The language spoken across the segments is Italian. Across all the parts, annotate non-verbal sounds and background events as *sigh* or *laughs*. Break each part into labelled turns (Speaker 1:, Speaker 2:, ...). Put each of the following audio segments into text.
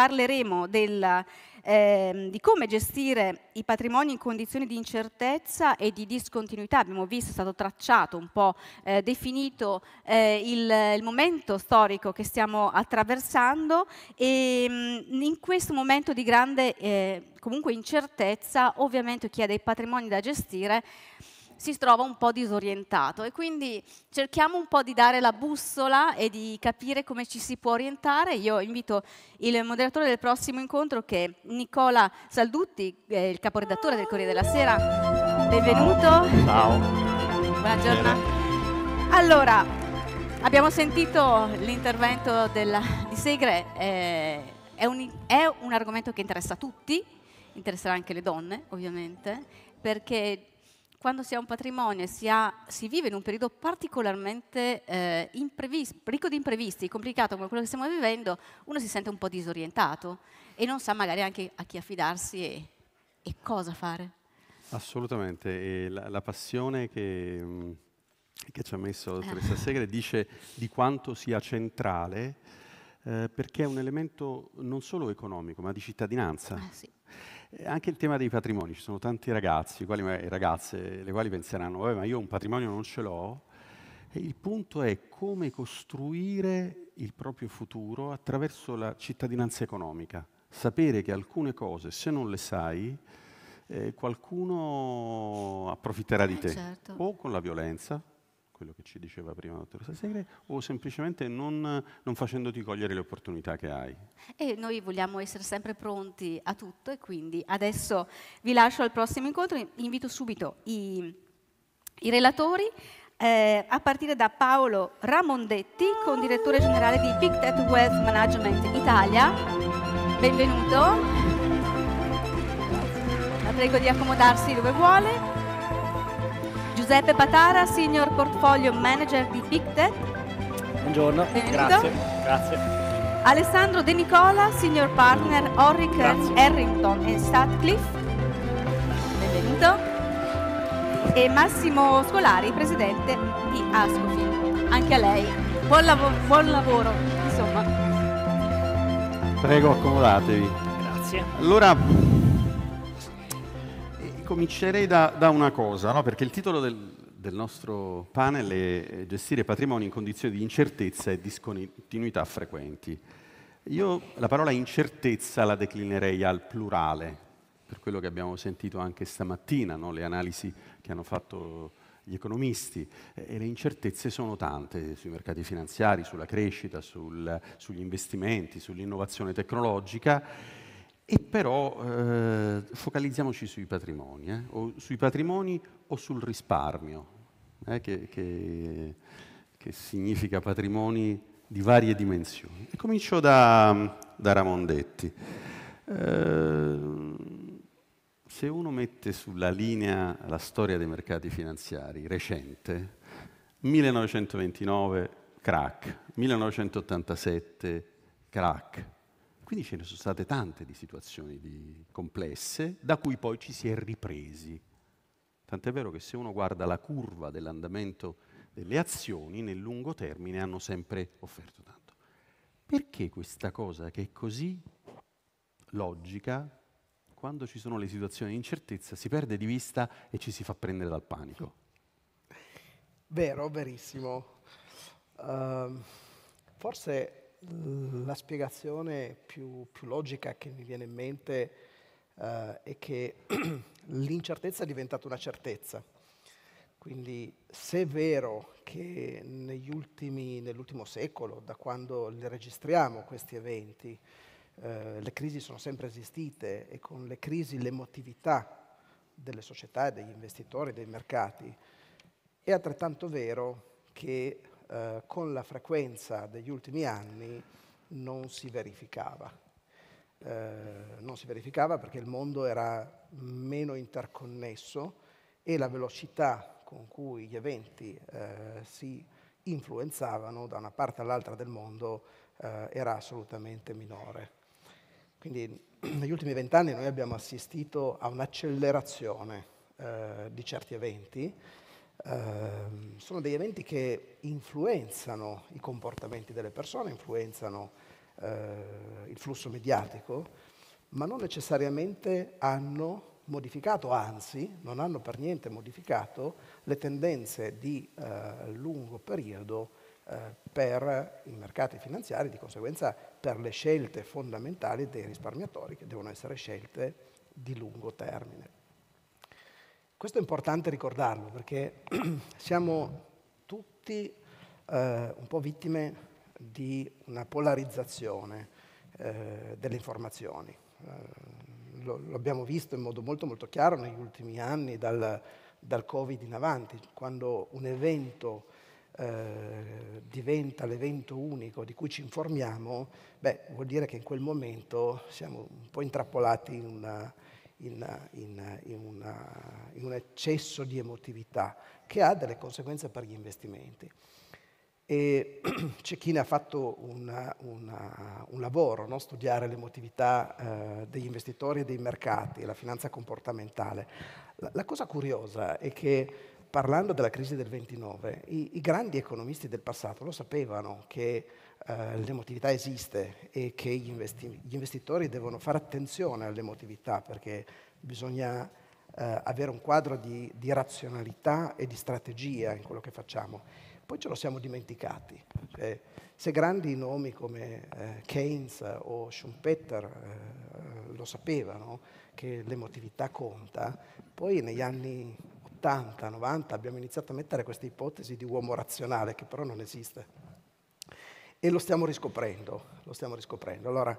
Speaker 1: parleremo del, eh, di come gestire i patrimoni in condizioni di incertezza e di discontinuità. Abbiamo visto, è stato tracciato, un po' eh, definito eh, il, il, momento storico che stiamo attraversando e mh, mm, in questo momento di grande eh, comunque incertezza, ovviamente chi ha dei patrimoni da gestire si trova un po' disorientato e quindi cerchiamo un po' di dare la bussola e di capire come ci si può orientare. Io invito il moderatore del prossimo incontro che è Nicola Saldutti, il caporedattore del Corriere della Sera. Benvenuto. Ciao. Buona giornata. Allora, abbiamo sentito l'intervento di Segre, eh, è, un, è un argomento che interessa a tutti, interesserà anche le donne ovviamente, perché quando si ha un patrimonio e si, ha, si vive in un periodo particolarmente eh, ricco di imprevisti, complicato come quello che stiamo vivendo, uno si sente un po' disorientato e non sa magari anche a chi affidarsi e, e cosa fare.
Speaker 2: Assolutamente, la, la, passione che, che, ci ha messo Teresa ah. Segre dice di quanto sia centrale eh, perché è un elemento non solo economico ma di cittadinanza. Eh, sì. Eh, anche il tema dei patrimoni, ci sono tanti ragazzi, quali, ragazze, le quali penseranno, vabbè eh, ma io un patrimonio non ce l'ho, e il punto è come costruire il proprio futuro attraverso la cittadinanza economica, sapere che alcune cose, se non le sai, eh, qualcuno approfitterà eh, di te, certo. o con la violenza, quello che ci diceva prima la dottoressa Segre, o semplicemente non, non, facendoti cogliere le opportunità che hai?
Speaker 1: E noi vogliamo essere sempre pronti a tutto e quindi adesso vi lascio al prossimo incontro, invito subito i, i relatori eh, a partire da Paolo Ramondetti, con direttore generale di Big Tech Wealth Management Italia. Benvenuto. La prego di accomodarsi dove vuole. Giuseppe Patara, Senior Portfolio Manager di Big Tech.
Speaker 3: Buongiorno, Benvenuto. grazie, grazie.
Speaker 1: Alessandro De Nicola, Senior Partner Orrick Harrington e Statcliffe. Benvenuto. E Massimo Scolari, Presidente di Ascofin. Anche a lei. Buon, lav buon lavoro, insomma.
Speaker 2: Prego, accomodatevi. Grazie. Allora comincerei da, da una cosa, no? perché il titolo del, del, nostro panel è Gestire patrimoni in condizioni di incertezza e discontinuità frequenti. Io la parola incertezza la declinerei al plurale, per quello che abbiamo sentito anche stamattina, no? le analisi che hanno fatto gli economisti e le incertezze sono tante sui mercati finanziari, sulla crescita, sul, sugli investimenti, sull'innovazione tecnologica e però eh, focalizziamoci sui patrimoni, eh, o sui patrimoni o sul risparmio, eh, che, che, che, significa patrimoni di varie dimensioni. E comincio da, da Ramondetti. Eh, se uno mette sulla linea la storia dei mercati finanziari recente, 1929 crack, 1987 crack, quindi ce ne sono state tante di situazioni di complesse, da cui poi ci si è ripresi. Tant'è vero che se uno guarda la curva dell'andamento delle azioni, nel lungo termine hanno sempre offerto tanto. Perché questa cosa che è così logica, quando ci sono le situazioni di incertezza, si perde di vista e ci si fa prendere dal panico?
Speaker 4: Vero, verissimo. Uh, forse la spiegazione più, più, logica che mi viene in mente eh, è che *clears throat* l'incertezza è diventata una certezza. Quindi se è vero che ultimi, nell'ultimo secolo, da quando le registriamo questi eventi, eh, le crisi sono sempre esistite e con le crisi l'emotività delle società, degli investitori, dei mercati, è altrettanto vero che eh, con la frequenza degli ultimi anni non si verificava. Eh, non si verificava perché il mondo era meno interconnesso e la velocità con cui gli eventi eh, si influenzavano da una parte all'altra del mondo eh, era assolutamente minore. Quindi *clears throat* negli ultimi vent'anni noi abbiamo assistito a un'accelerazione eh, di certi eventi Ehm, sono degli eventi che influenzano i comportamenti delle persone, influenzano eh, il flusso mediatico, ma non necessariamente hanno modificato, anzi non hanno per niente modificato le tendenze di eh, lungo periodo eh, per i mercati finanziari, di conseguenza per le scelte fondamentali dei risparmiatori che devono essere scelte di lungo termine. Questo è importante ricordarlo perché *clears throat* siamo tutti eh, un po' vittime di una polarizzazione eh, delle informazioni. Eh, lo, lo, abbiamo visto in modo molto molto chiaro negli ultimi anni dal, dal Covid in avanti, quando un evento eh, diventa l'evento unico di cui ci informiamo, beh, vuol dire che in quel momento siamo un po' intrappolati in una, in, in, in, una, in un eccesso di emotività che ha delle conseguenze per gli investimenti. E *clears throat* c'è chi ne ha fatto una, una, un lavoro, no? studiare l'emotività eh, degli investitori e dei mercati, la finanza comportamentale. La, la cosa curiosa è che parlando della crisi del 29, i, i grandi economisti del passato lo sapevano che eh, l'emotività esiste e che gli, investi- gli, investitori devono fare attenzione all'emotività perché bisogna eh, avere un quadro di, di razionalità e di strategia in quello che facciamo. Poi ce lo siamo dimenticati. Cioè, se grandi nomi come eh, Keynes o Schumpeter eh, lo sapevano che l'emotività conta, poi negli anni 80, 90 abbiamo iniziato a mettere questa ipotesi di uomo razionale che però non esiste. E lo stiamo riscoprendo, lo stiamo riscoprendo. Allora,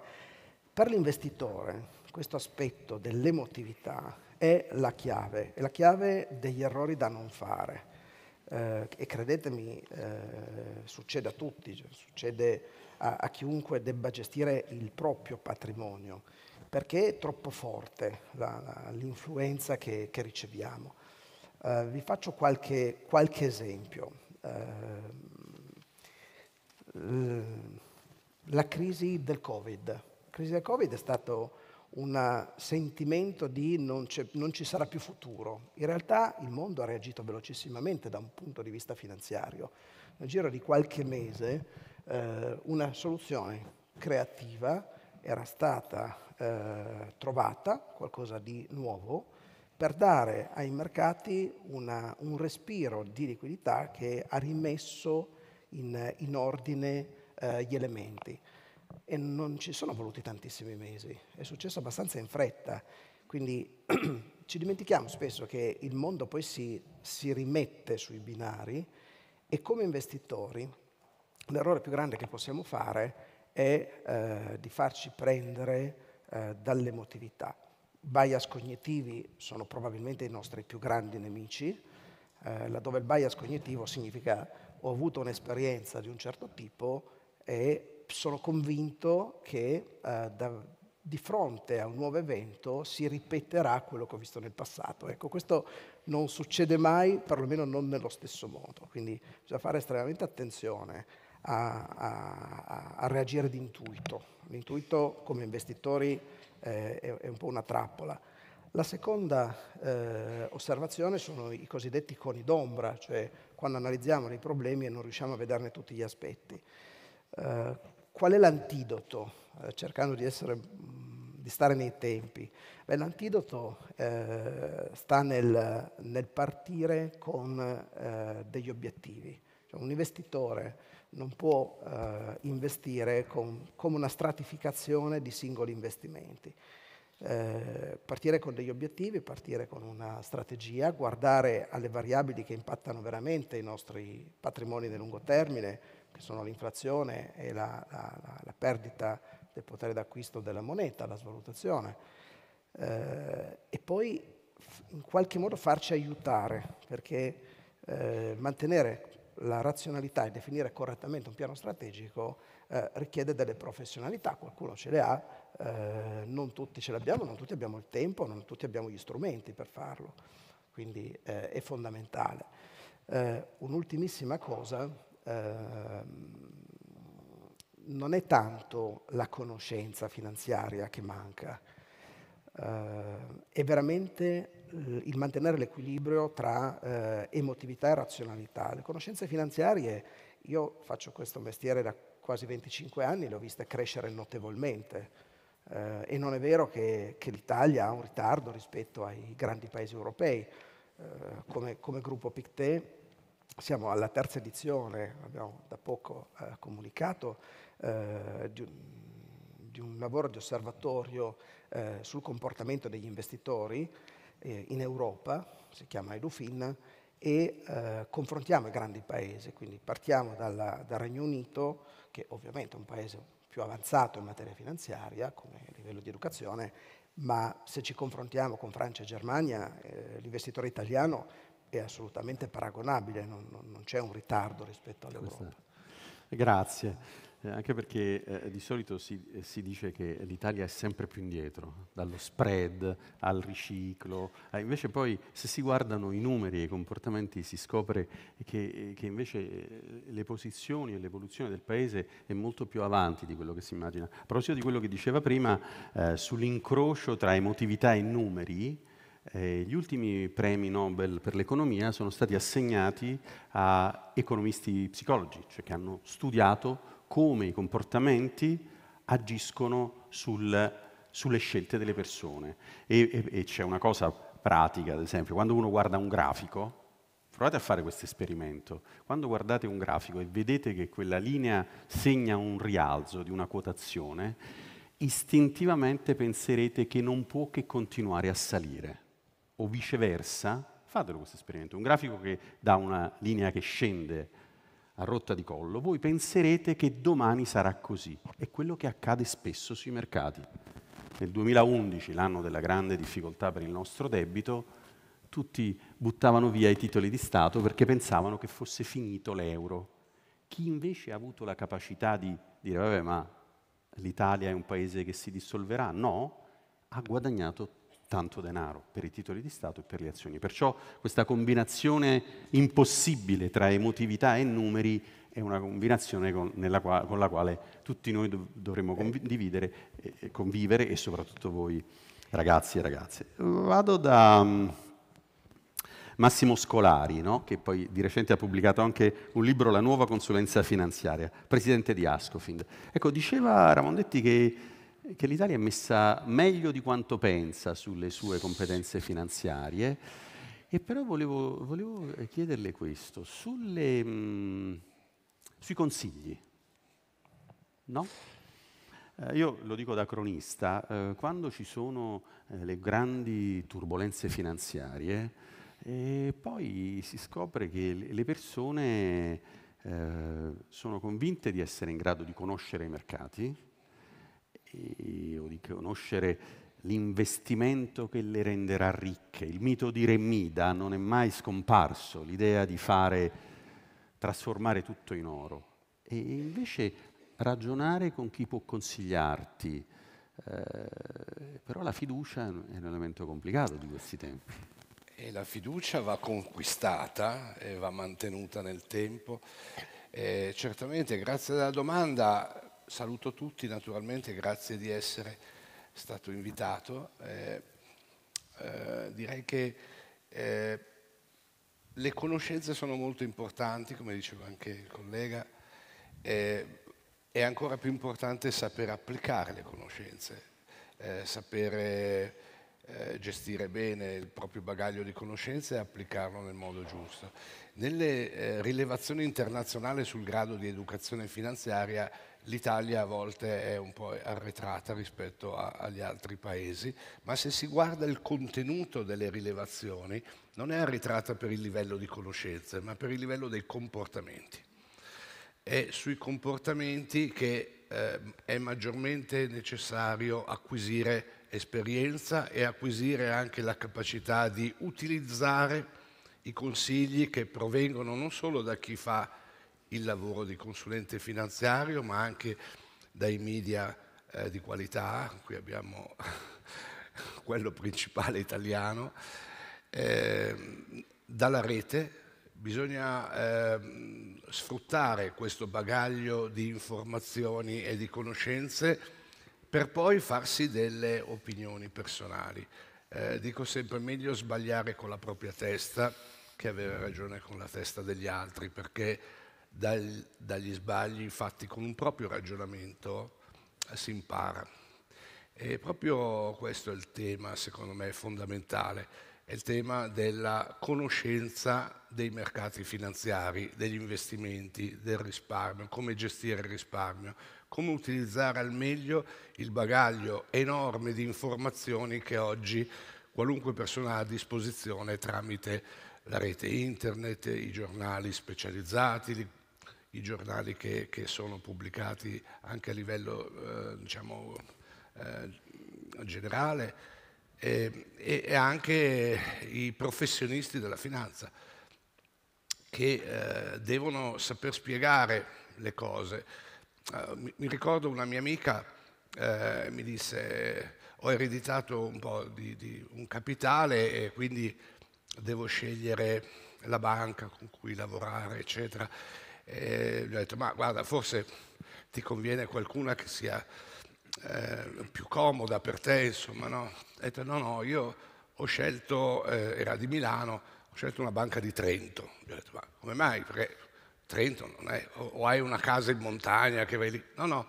Speaker 4: per l'investitore questo aspetto dell'emotività è la chiave, è la chiave degli errori da non fare. Eh, e credetemi, eh, succede a tutti, cioè succede a, a chiunque debba gestire il proprio patrimonio perché è troppo forte la, la, l'influenza che, che riceviamo. Eh, vi faccio qualche, qualche esempio. Uh, la crisi del Covid. La crisi del Covid è stato un sentimento di non, non, ci sarà più futuro. In realtà il mondo ha reagito velocissimamente da un punto di vista finanziario. Nel giro di qualche mese eh, una soluzione creativa era stata eh, trovata, qualcosa di nuovo, per dare ai mercati una, un respiro di liquidità che ha rimesso in, in ordine eh, gli elementi. E non ci sono voluti tantissimi mesi, è successo abbastanza in fretta. Quindi *clears throat* ci dimentichiamo spesso che il mondo poi si, si rimette sui binari e come investitori l'errore più grande che possiamo fare è eh, di farci prendere eh, dall'emotività bias cognitivi sono probabilmente i nostri più grandi nemici, eh, laddove il bias cognitivo significa ho avuto un'esperienza di un certo tipo e sono convinto che eh, da, di fronte a un nuovo evento si ripeterà quello che ho visto nel passato. Ecco, questo non succede mai, perlomeno non nello stesso modo, quindi bisogna fare estremamente attenzione a, a, a reagire d'intuito. L'intuito come investitori eh, è, è, un po' una trappola. La seconda eh, osservazione sono i cosiddetti coni d'ombra, cioè quando analizziamo dei problemi e non riusciamo a vederne tutti gli aspetti. Eh, qual è l'antidoto? Eh, cercando di, essere, di, stare nei tempi. Beh, l'antidoto eh, sta nel, nel, partire con eh, degli obiettivi. Cioè, un investitore non può eh, investire con, come una stratificazione di singoli investimenti. Eh, partire con degli obiettivi, partire con una strategia, guardare alle variabili che impattano veramente i nostri patrimoni di lungo termine, che sono l'inflazione e la, la, la perdita del potere d'acquisto della moneta, la svalutazione, eh, e poi in qualche modo farci aiutare, perché eh, mantenere la razionalità e definire correttamente un piano strategico eh, richiede delle professionalità, qualcuno ce le ha, eh, non tutti ce le abbiamo, non tutti abbiamo il tempo, non tutti abbiamo gli strumenti per farlo, quindi eh, è fondamentale. Eh, un'ultimissima cosa, ehm, non è tanto la conoscenza finanziaria che manca, eh, è veramente eh, il mantenere l'equilibrio tra eh, emotività e razionalità. Le conoscenze finanziarie, io faccio questo mestiere da quasi 25 anni, le ho viste crescere notevolmente. Eh, e non è vero che, che l'Italia ha un ritardo rispetto ai grandi paesi europei. Eh, come, come, gruppo Pictet siamo alla terza edizione, abbiamo da poco eh, comunicato, eh, di un, di un lavoro di osservatorio eh, sul comportamento degli investitori eh, in Europa, si chiama Edufin, e eh, confrontiamo i grandi paesi, quindi partiamo dalla, dal Regno Unito, che ovviamente è un paese più avanzato in materia finanziaria come livello di educazione, ma se ci confrontiamo con Francia e Germania, eh, l'investitore italiano è assolutamente paragonabile, non, non c'è un ritardo rispetto all'Europa.
Speaker 2: Grazie. Eh, anche perché eh, di solito si, si, dice che l'Italia è sempre più indietro, dallo spread al riciclo, eh, invece poi se si guardano i numeri e i comportamenti si scopre che, eh, che, invece eh, le posizioni e l'evoluzione del Paese è molto più avanti di quello che si immagina. A proposito di quello che diceva prima sull'incrocio tra emotività e numeri, eh, gli ultimi premi Nobel per l'economia sono stati assegnati a economisti psicologi, cioè che hanno studiato come i comportamenti agiscono sul, sulle scelte delle persone. E, e, e c'è una cosa pratica, ad esempio, quando uno guarda un grafico, provate a fare questo esperimento, quando guardate un grafico e vedete che quella linea segna un rialzo di una quotazione, istintivamente penserete che non può che continuare a salire, o viceversa, fatelo questo esperimento, un grafico che dà una linea che scende a rotta di collo, voi penserete che domani sarà così. È quello che accade spesso sui mercati. Nel 2011, l'anno della grande difficoltà per il nostro debito, tutti buttavano via i titoli di Stato perché pensavano che fosse finito l'euro. Chi invece ha avuto la capacità di dire, vabbè, ma l'Italia è un paese che si dissolverà? No, ha guadagnato tanto denaro per i titoli di Stato e per le azioni. Perciò questa combinazione impossibile tra emotività e numeri è una combinazione con, qua, con la quale tutti noi dov- dovremmo condividere, eh, convivere e soprattutto voi ragazzi e ragazze. Vado da um, Massimo Scolari, no? che poi di recente ha pubblicato anche un libro La nuova consulenza finanziaria, presidente di Ascofind. Ecco, diceva Ramondetti che che l'Italia è messa meglio di quanto pensa sulle sue competenze finanziarie e però volevo, volevo chiederle questo, sulle, mh, mm, sui consigli, no? Eh, io lo dico da cronista, eh, quando ci sono eh, le grandi turbulenze finanziarie, poi si scopre che le persone eh, sono convinte di essere in grado di conoscere i mercati, o di conoscere l'investimento che le renderà ricche. Il mito di Remida non è mai scomparso, l'idea di fare, trasformare tutto in oro. E invece ragionare con chi può consigliarti, eh,
Speaker 5: però la fiducia è un elemento complicato di questi tempi. E la fiducia va conquistata e va mantenuta nel tempo. Eh, certamente, grazie alla domanda, saluto tutti naturalmente, grazie di essere stato invitato. Eh, eh, direi che eh, le conoscenze sono molto importanti, come diceva anche il collega, è ancora più importante saper applicare le conoscenze, eh, sapere eh, gestire bene il proprio bagaglio di conoscenze e applicarlo nel modo giusto. Nelle eh, rilevazioni internazionali sul grado di educazione finanziaria l'Italia a volte è un po' arretrata rispetto a, agli altri paesi, ma se si guarda il contenuto delle rilevazioni non è arretrata per il livello di conoscenze, ma per il livello dei comportamenti. È sui comportamenti che eh, è maggiormente necessario acquisire esperienza e acquisire anche la capacità di utilizzare i consigli che provengono non solo da chi fa il lavoro di consulente finanziario, ma anche dai media eh, di qualità, qui abbiamo *laughs* quello principale italiano, eh, dalla rete. Bisogna eh, sfruttare questo bagaglio di informazioni e di conoscenze per poi farsi delle opinioni personali. Eh, dico sempre meglio sbagliare con la propria testa che avere ragione con la testa degli altri, perché dal, dagli sbagli fatti con un proprio ragionamento eh, si impara. E proprio questo è il tema, secondo me, fondamentale, è il tema della conoscenza dei mercati finanziari, degli investimenti, del risparmio, come gestire il risparmio, come utilizzare al meglio il bagaglio enorme di informazioni che oggi qualunque persona ha a disposizione tramite la rete internet, i giornali specializzati, i giornali che, che, sono pubblicati anche a livello eh, diciamo, eh, generale e, e, anche i professionisti della finanza che eh, devono saper spiegare le cose. Eh, mi, mi, ricordo una mia amica eh, mi disse ho ereditato un po' di, di un capitale e quindi devo scegliere la banca con cui lavorare, eccetera e gli ho detto, ma guarda, forse ti conviene qualcuna che sia eh, più comoda per te, insomma, no? Ho detto, no, no, io ho scelto, eh, era di Milano, ho scelto una banca di Trento. Gli ho detto, ma come mai? Perché Trento non è, o, o hai una casa in montagna che vai lì. No, no,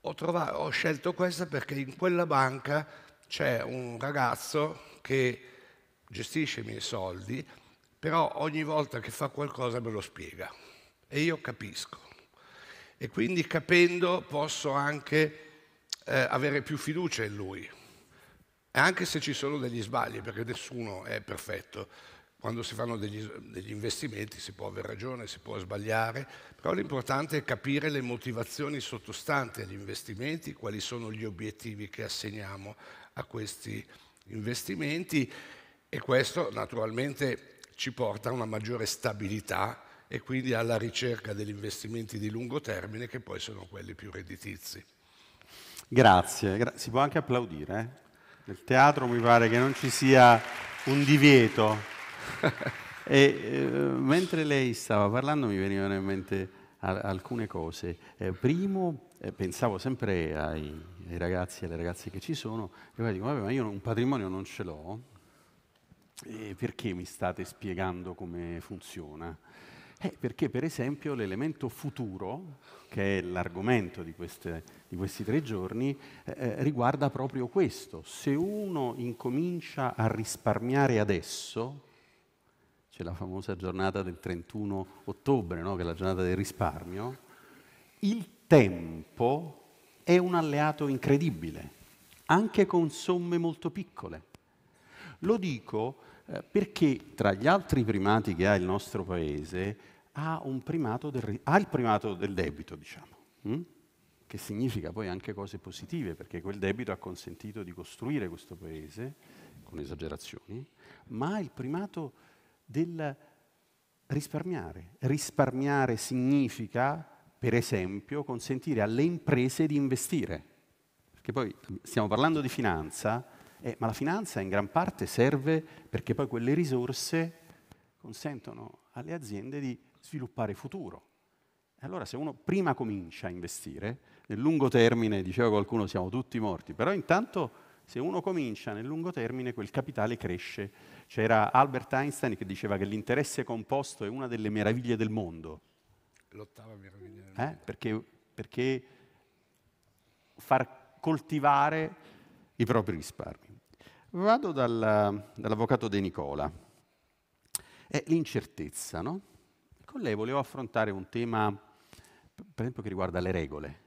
Speaker 5: ho, trovato, ho scelto questa perché in quella banca c'è un ragazzo che gestisce i miei soldi, però ogni volta che fa qualcosa me lo spiega e io capisco. E quindi capendo posso anche eh, avere più fiducia in lui, anche se ci sono degli sbagli, perché nessuno è perfetto. Quando si fanno degli, degli investimenti si può avere ragione, si può sbagliare, però l'importante è capire le motivazioni sottostanti agli investimenti, quali sono gli obiettivi che assegniamo a questi investimenti e questo naturalmente ci porta a una maggiore stabilità e quindi alla ricerca degli investimenti di lungo termine che poi sono quelli più redditizi.
Speaker 2: Grazie, si può anche applaudire. Eh? Nel teatro mi pare che non ci sia un divieto. *laughs* e, eh, mentre lei stava parlando mi venivano in mente alcune cose. Eh, primo, eh, pensavo sempre ai, ai, ragazzi e alle ragazze che ci sono, e poi dico, vabbè, ma io un patrimonio non ce l'ho, perché mi state spiegando come funziona? Eh, perché per esempio l'elemento futuro, che è l'argomento di, queste, di questi tre giorni, eh, eh riguarda proprio questo. Se uno incomincia a risparmiare adesso, c'è la famosa giornata del 31 ottobre, no? che è la giornata del risparmio, il tempo è un alleato incredibile, anche con somme molto piccole. Lo dico eh, perché tra gli altri primati che ha il nostro paese ha, primato del, ha il primato del debito, diciamo, hm? che significa poi anche cose positive, perché quel debito ha consentito di costruire questo paese, con esagerazioni, ma ha il primato del risparmiare. Risparmiare significa, per esempio, consentire alle imprese di investire, perché poi stiamo parlando di finanza, eh, ma la finanza in gran parte serve perché poi quelle risorse consentono alle aziende di sviluppare futuro. E allora se uno prima comincia a investire, nel lungo termine, diceva qualcuno, siamo tutti morti, però intanto se uno comincia nel lungo termine quel capitale cresce. C'era Albert Einstein che diceva che l'interesse composto è una delle meraviglie del mondo.
Speaker 5: L'ottava meraviglia del
Speaker 2: eh? Perché, perché far coltivare i propri risparmi. Vado dal, dall'avvocato De Nicola. È l'incertezza, no? Con ecco, lei volevo affrontare un tema, per esempio, che riguarda le regole.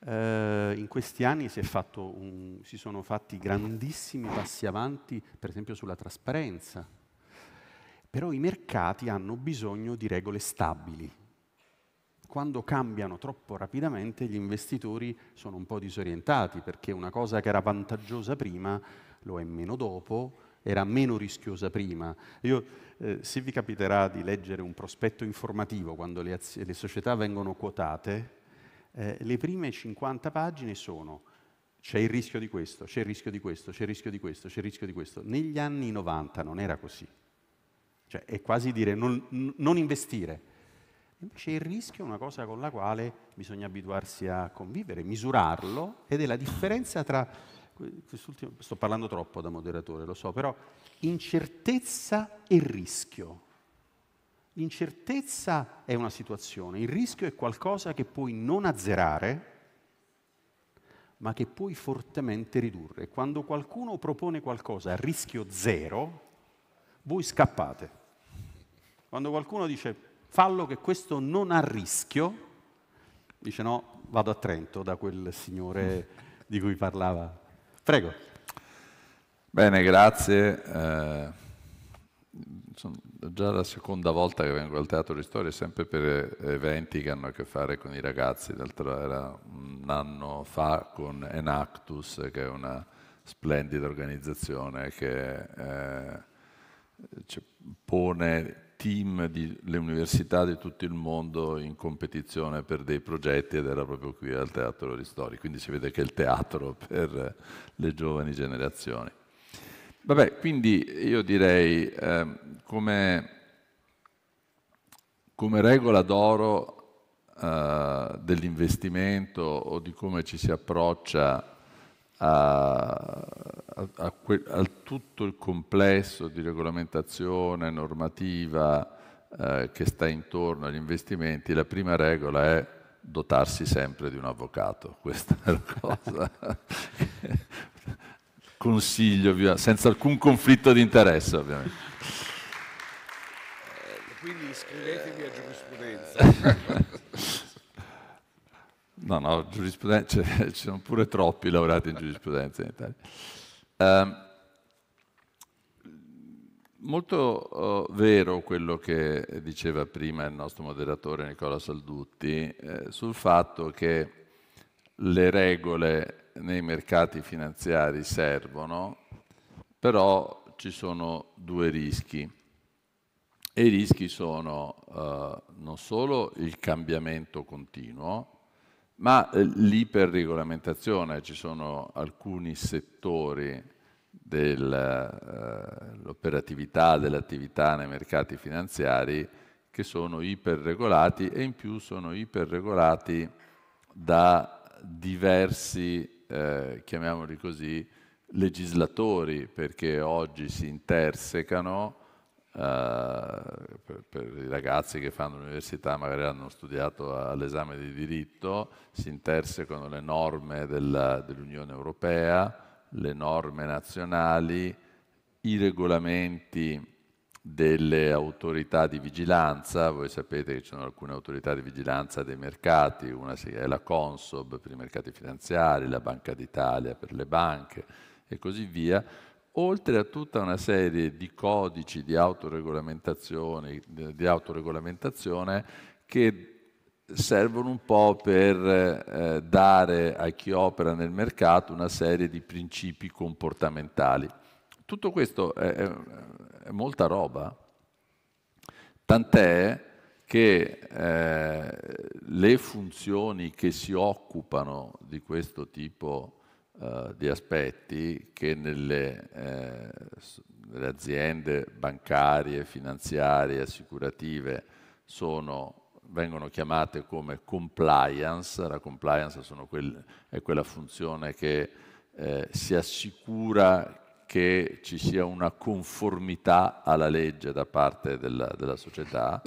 Speaker 2: Eh, in questi anni si, un, si sono fatti grandissimi passi avanti, per esempio sulla trasparenza, però i mercati hanno bisogno di regole stabili, quando cambiano troppo rapidamente gli investitori sono un po' disorientati perché una cosa che era vantaggiosa prima lo è meno dopo, era meno rischiosa prima. Io, eh, se vi capiterà di leggere un prospetto informativo quando le, az- le società vengono quotate, eh, le prime 50 pagine sono c'è il rischio di questo, c'è il rischio di questo, c'è il rischio di questo, c'è il rischio di questo. Negli anni 90 non era così. Cioè, è quasi dire non, non investire Invece il rischio è una cosa con la quale bisogna abituarsi a convivere, misurarlo, ed è la differenza tra, sto parlando troppo da moderatore, lo so, però incertezza e rischio. L'incertezza è una situazione, il rischio è qualcosa che puoi non azzerare, ma che puoi fortemente ridurre. Quando qualcuno propone qualcosa a rischio zero, voi scappate. Quando qualcuno dice fallo che questo non ha rischio, dice no, vado a Trento da quel signore di cui parlava. Prego.
Speaker 6: Bene, grazie. Eh, sono già la seconda volta che vengo al Teatro di Storia, sempre per eventi che hanno a che fare con i ragazzi. D'altro era un anno fa con Enactus, che è una splendida organizzazione che eh, pone team delle università di tutto il mondo in competizione per dei progetti ed era proprio qui al Teatro Ristori, quindi si vede che è il teatro per le giovani generazioni. Vabbè, quindi io direi eh, come, come, regola d'oro eh, dell'investimento o di come ci si approccia a a, que, a, tutto il complesso di regolamentazione normativa eh, che sta intorno agli investimenti, la prima regola è dotarsi sempre di un avvocato. *laughs* Questa è la cosa *laughs* consiglio, senza alcun conflitto di interesse ovviamente.
Speaker 5: Eh, quindi iscrivetevi a giurisprudenza. *laughs*
Speaker 6: No, no, giurisprudenza, ci sono pure troppi laureati in giurisprudenza in Italia. Eh, molto eh, vero quello che diceva prima il nostro moderatore Nicola Saldutti eh, sul fatto che le regole nei mercati finanziari servono, però ci sono due rischi. E i rischi sono eh, non solo il cambiamento continuo, ma eh, l'iperregolamentazione, ci sono alcuni settori dell'operatività, eh, dell'attività nei mercati finanziari che sono iperregolati e in più sono iperregolati da diversi, eh, chiamiamoli così, legislatori, perché oggi si intersecano eh, per, per, i ragazzi che fanno l'università, magari hanno studiato all'esame di diritto, si intersecano le norme della, dell'Unione Europea, le norme nazionali, i regolamenti delle autorità di vigilanza, voi sapete che ci sono alcune autorità di vigilanza dei mercati, una è la Consob per i mercati finanziari, la Banca d'Italia per le banche e così via, oltre a tutta una serie di codici di autoregolamentazione, di autoregolamentazione che servono un po' per eh, dare a chi opera nel mercato una serie di principi comportamentali. Tutto questo è, è, è molta roba, tant'è che eh, le funzioni che si occupano di questo tipo di eh, di aspetti che nelle, eh, nelle, aziende bancarie, finanziarie, assicurative sono, vengono chiamate come compliance. La compliance quel, è quella funzione che eh, si assicura che ci sia una conformità alla legge da parte della, della società.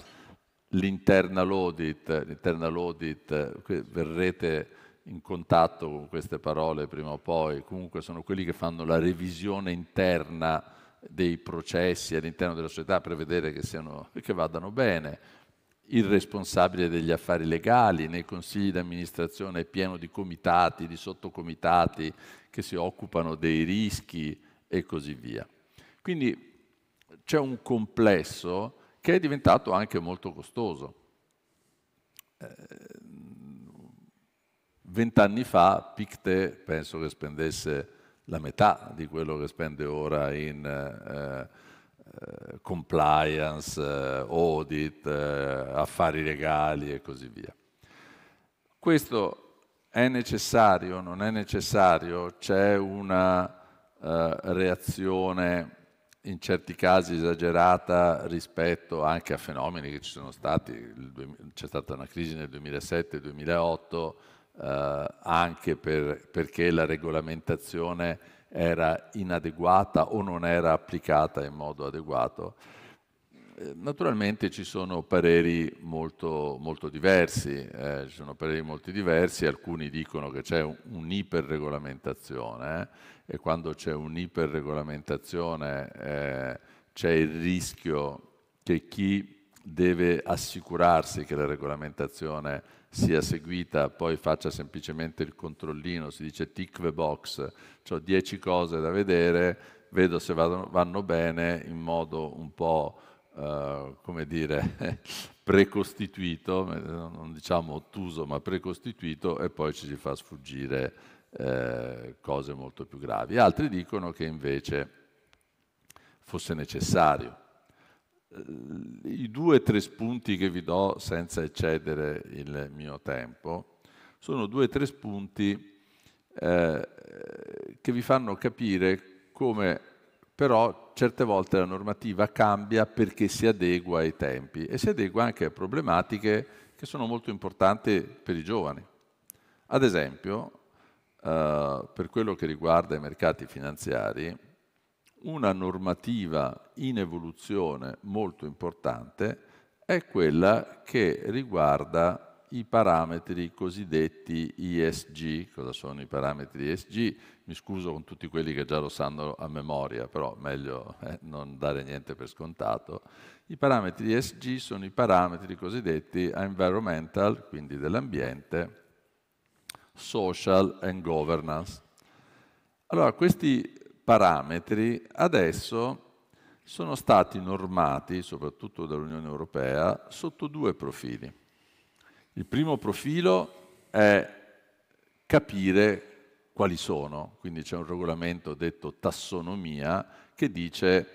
Speaker 6: L'internal audit, l'internal audit eh, verrete in contatto con queste parole prima o poi, comunque sono quelli che fanno la revisione interna dei processi all'interno della società per vedere che, siano, che vadano bene. Il responsabile degli affari legali nei consigli di amministrazione è pieno di comitati, di sottocomitati che si occupano dei rischi e così via. Quindi c'è un complesso che è diventato anche molto costoso. Eh, Vent'anni fa Picte penso che spendesse la metà di quello che spende ora in eh, eh, compliance, eh, audit, eh, affari legali e così via. Questo è necessario, non è necessario, c'è una eh, reazione in certi casi esagerata rispetto anche a fenomeni che ci sono stati, c'è stata una crisi nel 2007-2008 eh, anche per, perché la regolamentazione era inadeguata o non era applicata in modo adeguato. Eh, naturalmente ci sono pareri molto, molto diversi, eh, ci sono pareri molto diversi, alcuni dicono che c'è un'iperregolamentazione eh, e quando c'è un'iperregolamentazione eh, c'è il rischio che chi deve assicurarsi che la regolamentazione sia seguita, poi faccia semplicemente il controllino, si dice tick the box, ho 10 cose da vedere, vedo se vanno bene in modo un po', eh, come dire, *laughs* precostituito, eh, non diciamo ottuso ma precostituito, e poi ci si fa sfuggire eh, cose molto più gravi. Altri dicono che invece fosse necessario i due o tre spunti che vi do senza eccedere il mio tempo sono due o tre spunti eh, che vi fanno capire come però certe volte la normativa cambia perché si adegua ai tempi e si adegua anche a problematiche che sono molto importanti per i giovani. Ad esempio, eh, per quello che riguarda i mercati finanziari, una normativa in evoluzione molto importante è quella che riguarda i parametri cosiddetti ISG. Cosa sono i parametri ISG? Mi scuso con tutti quelli che già lo sanno a memoria, però meglio eh, non dare niente per scontato. I parametri ISG sono i parametri cosiddetti environmental, quindi dell'ambiente, social and governance. Allora, questi parametri adesso sono stati normati, soprattutto dall'Unione Europea, sotto due profili. Il primo profilo è capire quali sono, quindi c'è un regolamento detto tassonomia che dice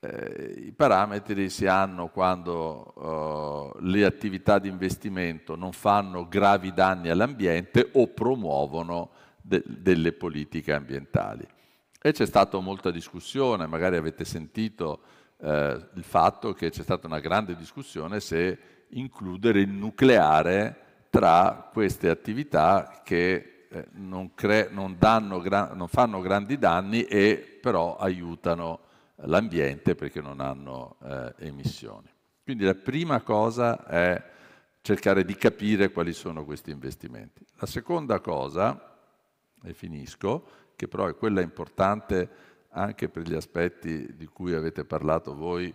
Speaker 6: eh, i parametri si hanno quando eh, le attività di investimento non fanno gravi danni all'ambiente o promuovono de delle politiche ambientali. E c'è stata molta discussione, magari avete sentito eh, il fatto che c'è stata una grande discussione se includere il nucleare tra queste attività che eh, non, cre- non, gran- non, fanno grandi danni e però aiutano l'ambiente perché non hanno eh, emissioni. Quindi la prima cosa è cercare di capire quali sono questi investimenti. La seconda cosa, e finisco, che però è quella importante anche per gli aspetti di cui avete parlato voi,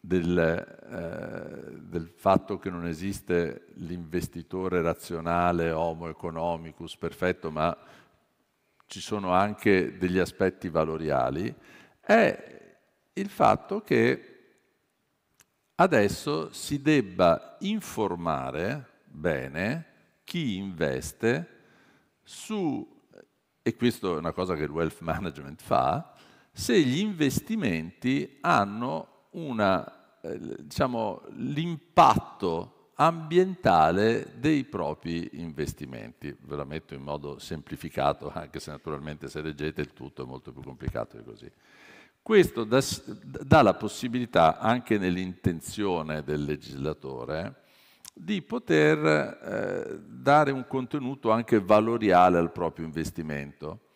Speaker 6: del, eh, del fatto che non esiste l'investitore razionale, homo economicus, perfetto, ma ci sono anche degli aspetti valoriali, è il fatto che adesso si debba informare bene chi investe su e questa è una cosa che il wealth management fa, se gli investimenti hanno una, eh, diciamo, l'impatto ambientale dei propri investimenti. Ve la metto in modo semplificato, anche se naturalmente se leggete il tutto è molto più complicato di così. Questo dà, dà la possibilità anche nell'intenzione del legislatore di poter eh, dare un contenuto anche valoriale al proprio investimento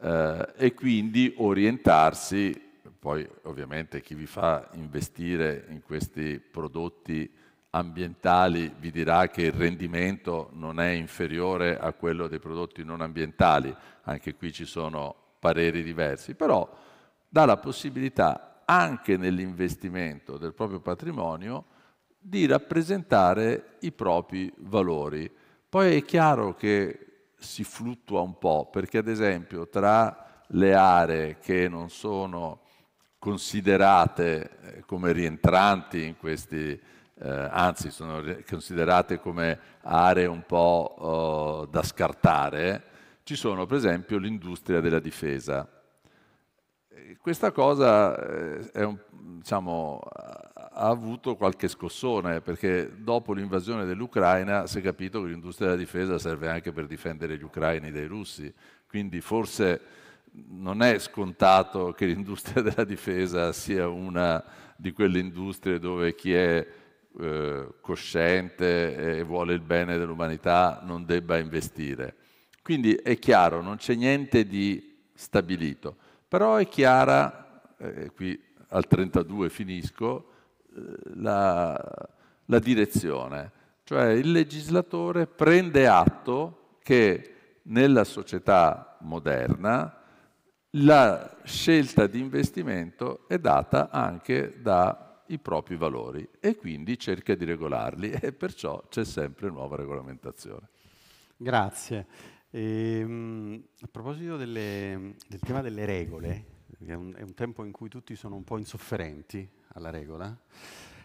Speaker 6: eh, e quindi orientarsi, poi ovviamente chi vi fa investire in questi prodotti ambientali vi dirà che il rendimento non è inferiore a quello dei prodotti non ambientali, anche qui ci sono pareri diversi, però dà la possibilità anche nell'investimento del proprio patrimonio di rappresentare i propri valori. Poi è chiaro che si fluttua un po', perché ad esempio tra le aree che non sono considerate eh, come rientranti in questi, eh, anzi sono considerate come aree un po' eh, da scartare, ci sono per esempio l'industria della difesa. Questa cosa eh, è un, diciamo, ha avuto qualche scossone perché dopo l'invasione dell'Ucraina si è capito che l'industria della difesa serve anche per difendere gli ucraini dai russi, quindi forse non è scontato che l'industria *laughs* della difesa sia una di quelle industrie dove chi è eh, cosciente e vuole il bene dell'umanità non debba investire. Quindi è chiaro, non c'è niente di stabilito, però è chiara, eh, qui al 32 finisco, la, la direzione, cioè il legislatore prende atto che nella società moderna la scelta di investimento è data anche dai propri valori e quindi cerca di regolarli *laughs* e perciò c'è sempre nuova regolamentazione.
Speaker 2: Grazie. E, ehm, a proposito delle, del tema delle regole, è un, è un tempo in cui tutti sono un po' insofferenti alla regola,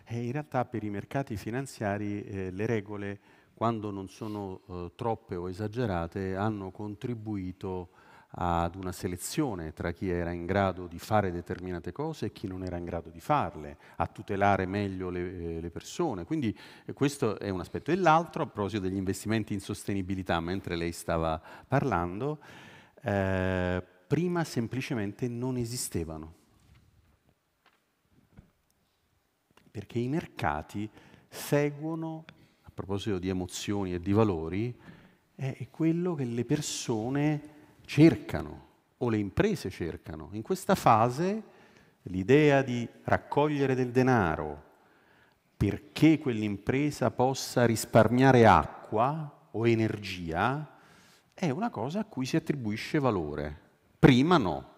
Speaker 2: e eh, in realtà per i mercati finanziari eh, le regole, quando non sono eh, troppe o esagerate, hanno contribuito ad una selezione tra chi era in grado di fare determinate cose e chi non era in grado di farle, a tutelare meglio le, eh, le persone. Quindi eh, questo è un aspetto. E l'altro, a proposito degli investimenti in sostenibilità, mentre lei stava parlando, eh, prima semplicemente non esistevano. perché i mercati seguono, a proposito di emozioni e di valori, è quello che le persone cercano o le imprese cercano. In questa fase l'idea di raccogliere del denaro perché quell'impresa possa risparmiare acqua o energia è una cosa a cui si attribuisce valore. Prima no,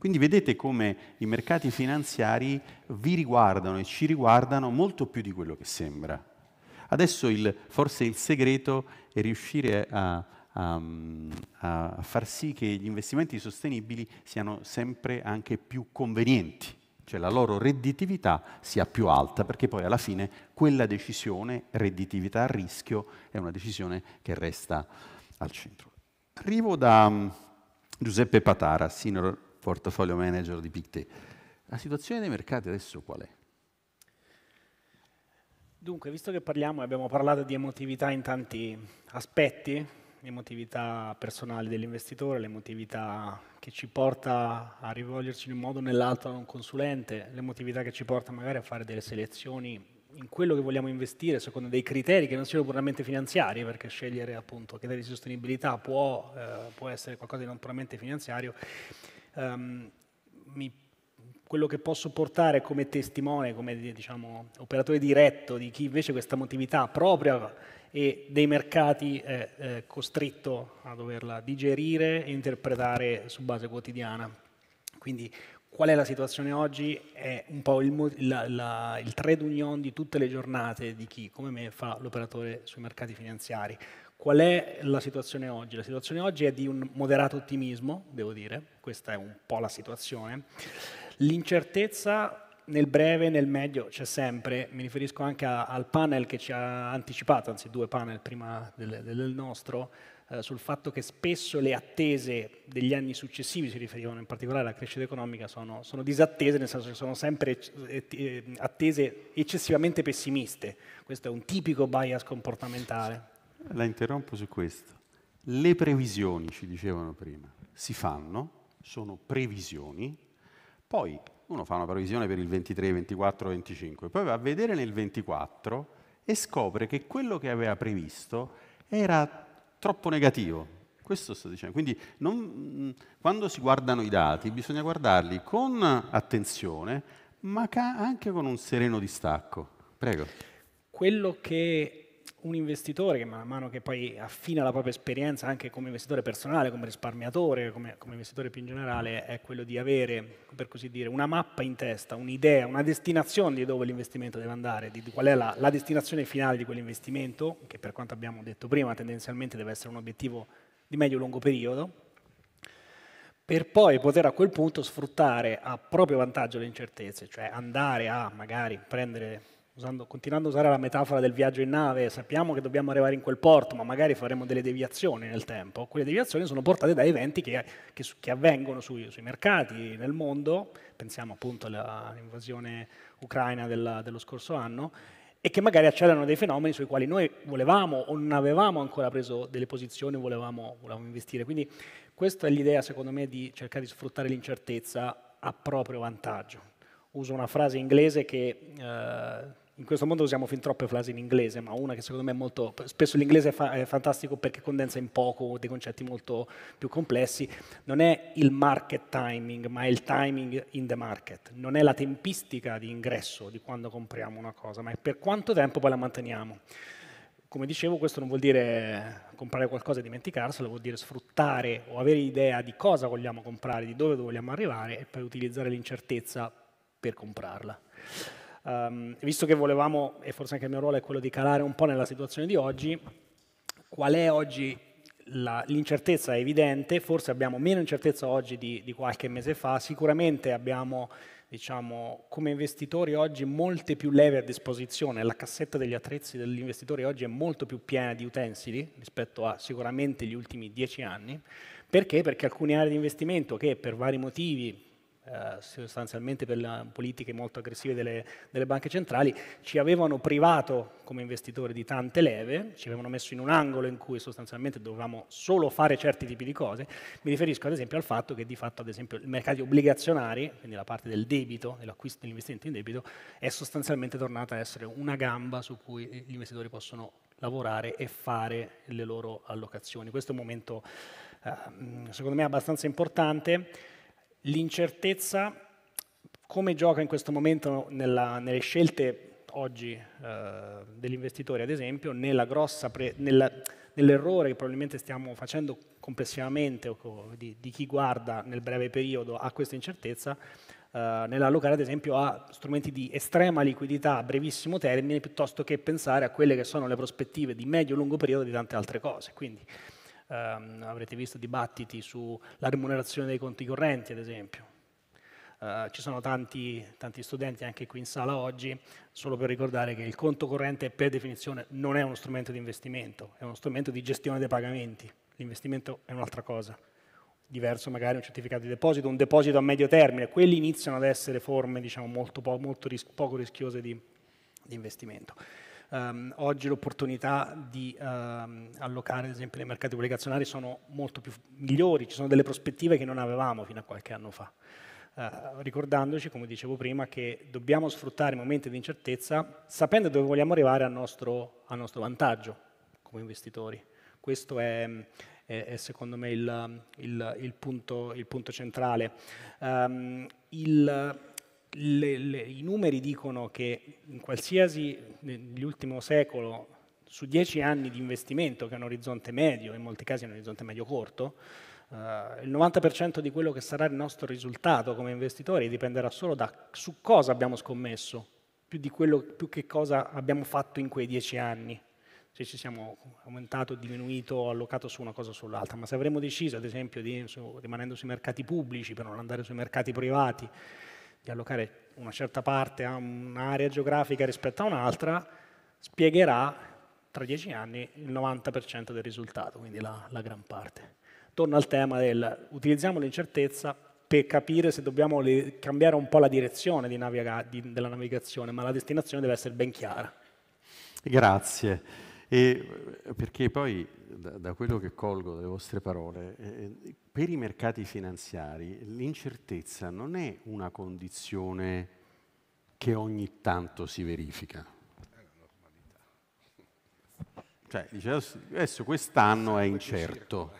Speaker 2: quindi vedete come i mercati finanziari vi riguardano e ci riguardano molto più di quello che sembra. Adesso il, forse il segreto è riuscire a, a, a far sì che gli investimenti sostenibili siano sempre anche più convenienti cioè la loro redditività sia più alta, perché poi alla fine quella decisione, redditività a rischio, è una decisione che resta al centro. Arrivo da um, Giuseppe Patara, senior portafoglio manager di Pictet. La situazione dei mercati adesso qual
Speaker 3: è? Dunque, visto che parliamo, e abbiamo parlato di emotività in tanti aspetti, l'emotività personale dell'investitore, l'emotività che ci porta a rivolgerci in un modo o nell'altro a un consulente, l'emotività che ci porta magari a fare delle selezioni in quello che vogliamo investire secondo dei criteri che non siano puramente finanziari, perché scegliere appunto criteri di sostenibilità può, eh, può essere qualcosa di non puramente finanziario um, mi, quello che posso portare come testimone, come diciamo, operatore diretto di chi invece questa motività propria e dei mercati è, è costretto a doverla digerire e interpretare su base quotidiana. Quindi qual è la situazione oggi? È un po' il, la, la, il trade union di tutte le giornate di chi, come me, fa l'operatore sui mercati finanziari. Qual è la situazione oggi? La situazione oggi è di un moderato ottimismo, devo dire, questa è un po' la situazione. L'incertezza nel breve, e nel medio c'è sempre, mi riferisco anche a, al panel che ci ha anticipato, anzi due panel prima del, del nostro, eh, sul fatto che spesso le attese degli anni successivi, si riferivano in particolare alla crescita economica, sono, sono disattese, nel senso che sono sempre eh, attese eccessivamente pessimiste. Questo è un tipico bias comportamentale
Speaker 2: la interrompo su questo. Le previsioni, ci dicevano prima, si fanno, sono previsioni, poi uno fa una previsione per il 23, 24, 25, poi va a vedere nel 24 e scopre che quello che aveva previsto era troppo negativo. Questo sto dicendo. Quindi non, mm, quando si guardano i dati bisogna guardarli con attenzione, ma anche con un sereno distacco. Prego.
Speaker 3: Quello che un investitore che man mano che poi affina la propria esperienza anche come investitore personale, come risparmiatore, come, come investitore più in generale, è quello di avere, per così dire, una mappa in testa, un'idea, una destinazione di dove l'investimento deve andare, di, qual è la, la destinazione finale di quell'investimento, che per quanto abbiamo detto prima tendenzialmente deve essere un obiettivo di medio-lungo periodo, per poi poter a quel punto sfruttare a proprio vantaggio le incertezze, cioè andare a magari prendere usando, continuando a usare la metafora del viaggio in nave, sappiamo che dobbiamo arrivare in quel porto, ma magari faremo delle deviazioni nel tempo, quelle deviazioni sono portate da eventi che, che, che avvengono sui, sui mercati, nel mondo, pensiamo appunto all'invasione ucraina della, dello scorso anno, e che magari accedono a dei fenomeni sui quali noi volevamo o non avevamo ancora preso delle posizioni, volevamo, volevamo investire. Quindi questa è l'idea, secondo me, di cercare di sfruttare l'incertezza a proprio vantaggio. Uso una frase inglese che eh, in questo mondo usiamo fin troppe frasi in inglese, ma una che secondo me è molto... Spesso l'inglese è, fa, è fantastico perché condensa in poco dei concetti molto più complessi. Non è il market timing, ma è il timing in the market. Non è la tempistica di ingresso di quando compriamo una cosa, ma è per quanto tempo poi la manteniamo. Come dicevo, questo non vuol dire comprare qualcosa e dimenticarselo, vuol dire sfruttare o avere idea di cosa vogliamo comprare, di dove vogliamo arrivare e poi utilizzare l'incertezza per comprarla. Um, visto che volevamo, e forse anche il mio ruolo è quello di calare un po' nella situazione di oggi, qual è oggi la, l'incertezza è evidente, forse abbiamo meno incertezza oggi di, di qualche mese fa, sicuramente abbiamo diciamo, come investitori oggi molte più leve a disposizione, la cassetta degli attrezzi degli investitori oggi è molto più piena di utensili rispetto a sicuramente gli ultimi dieci anni, perché? Perché alcune aree di investimento che per vari motivi eh, sostanzialmente per le politiche molto aggressive delle, delle, banche centrali, ci avevano privato come investitori di tante leve, ci avevano messo in un angolo in cui sostanzialmente dovevamo solo fare certi tipi di cose. Mi riferisco ad esempio al fatto che di fatto ad esempio i mercati obbligazionari, quindi la parte del debito, dell'acquisto dell'investimento in debito, è sostanzialmente tornata a essere una gamba su cui gli investitori possono lavorare e fare le loro allocazioni. Questo è un momento eh, secondo me abbastanza importante L'incertezza, come gioca in questo momento nella, nelle scelte oggi eh, degli investitori, ad esempio, nell'errore che probabilmente stiamo facendo complessivamente o di, di, chi guarda nel breve periodo a questa incertezza, eh, nell'allocare ad esempio a strumenti di estrema liquidità a brevissimo termine piuttosto che pensare a quelle che sono le prospettive di medio-lungo periodo di tante altre cose. Quindi ehm, avrete visto dibattiti sulla remunerazione dei conti correnti, ad esempio. Eh, ci sono tanti, tanti studenti anche qui in sala oggi, solo per ricordare che il conto corrente per definizione non è uno strumento di investimento, è uno strumento di gestione dei pagamenti. L'investimento è un'altra cosa, diverso magari un certificato di deposito, un deposito a medio termine, quelli iniziano ad essere forme diciamo, molto, po- molto ris- poco rischiose di, di investimento ehm, oggi l'opportunità di ehm, allocare ad esempio nei mercati obbligazionari sono molto più migliori, ci sono delle prospettive che non avevamo fino a qualche anno fa. Eh, ricordandoci, come dicevo prima, che dobbiamo sfruttare momenti di incertezza sapendo dove vogliamo arrivare al nostro, al nostro vantaggio come investitori. Questo è, è, è secondo me il, il, il, punto, il punto, centrale. Um, le, le, i numeri dicono che in qualsiasi, nell'ultimo secolo, su dieci anni di investimento, che è un orizzonte medio, in molti casi è un orizzonte medio corto, eh, il 90% di quello che sarà il nostro risultato come investitori dipenderà solo da su cosa abbiamo scommesso, più, di quello, più che cosa abbiamo fatto in quei dieci anni se ci siamo aumentato, diminuito, allocato su una cosa o sull'altra, ma se avremmo deciso ad esempio di, su, rimanendo sui mercati pubblici per non andare sui mercati privati, di allocare una certa parte a un'area geografica rispetto a un'altra, spiegherà tra dieci anni il 90% del risultato, quindi la, la gran parte. Torno al tema del utilizziamo l'incertezza per capire se dobbiamo le, cambiare un po' la direzione di naviga, di, della navigazione, ma la destinazione deve essere ben chiara.
Speaker 2: Grazie. E perché poi da, da, quello che colgo dalle vostre parole, eh, per i mercati finanziari l'incertezza non è una condizione che ogni tanto si verifica. È Cioè, dice, adesso quest'anno è incerto.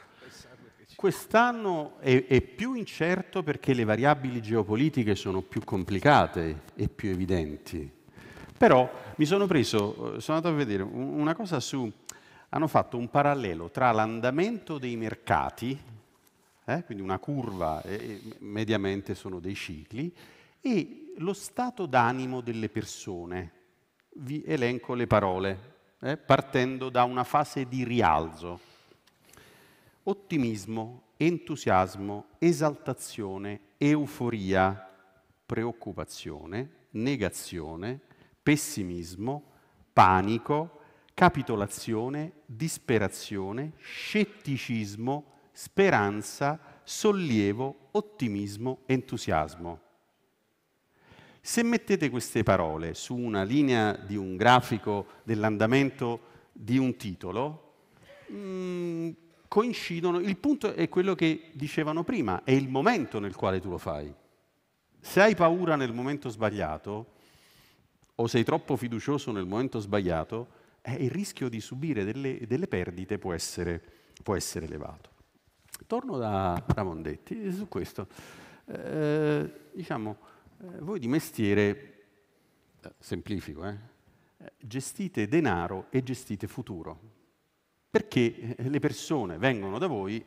Speaker 2: Quest'anno è, è più incerto perché le variabili geopolitiche sono più complicate e più evidenti. Però mi sono preso, sono andato a vedere una cosa su... Hanno fatto un parallelo tra l'andamento dei mercati eh? quindi una curva eh, mediamente sono dei cicli, e lo stato d'animo delle persone. Vi elenco le parole, eh? partendo da una fase di rialzo. Ottimismo, entusiasmo, esaltazione, euforia, preoccupazione, negazione, pessimismo, panico, capitolazione, disperazione, scetticismo, speranza, sollievo, ottimismo, entusiasmo. Se mettete queste parole su una linea di un grafico dell'andamento di un titolo, mh, mm, coincidono, il punto è quello che dicevano prima, è il momento nel quale tu lo fai. Se hai paura nel momento sbagliato o sei troppo fiducioso nel momento sbagliato, eh, il rischio di subire delle, delle perdite può essere, può essere elevato. Torno da, Ramondetti Mondetti su questo. Eh, diciamo, eh, voi di mestiere, eh, semplifico, eh, gestite denaro e gestite futuro, perché eh, le persone vengono da voi,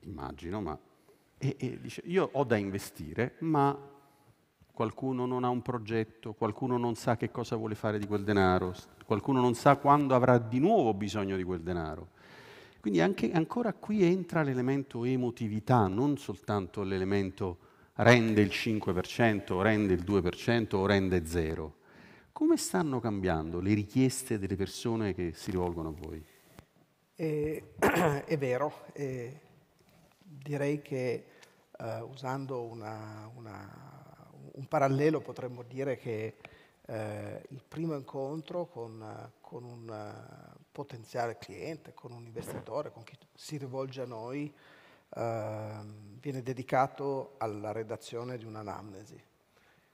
Speaker 2: immagino, ma, e, e dice, io ho da investire, ma qualcuno non ha un progetto, qualcuno non sa che cosa vuole fare di quel denaro, qualcuno non sa quando avrà di nuovo bisogno di quel denaro. Quindi anche, ancora qui entra l'elemento emotività, non soltanto l'elemento rende il 5%, rende il 2% o rende 0. Come stanno cambiando le richieste delle persone che si rivolgono a voi?
Speaker 4: Eh, *clears throat* è vero, eh, direi che eh, usando una, una, un parallelo potremmo dire che eh, il primo incontro con, con un potenziale cliente, con un investitore, con chi si rivolge a noi, eh, viene dedicato alla redazione di un'anamnesi.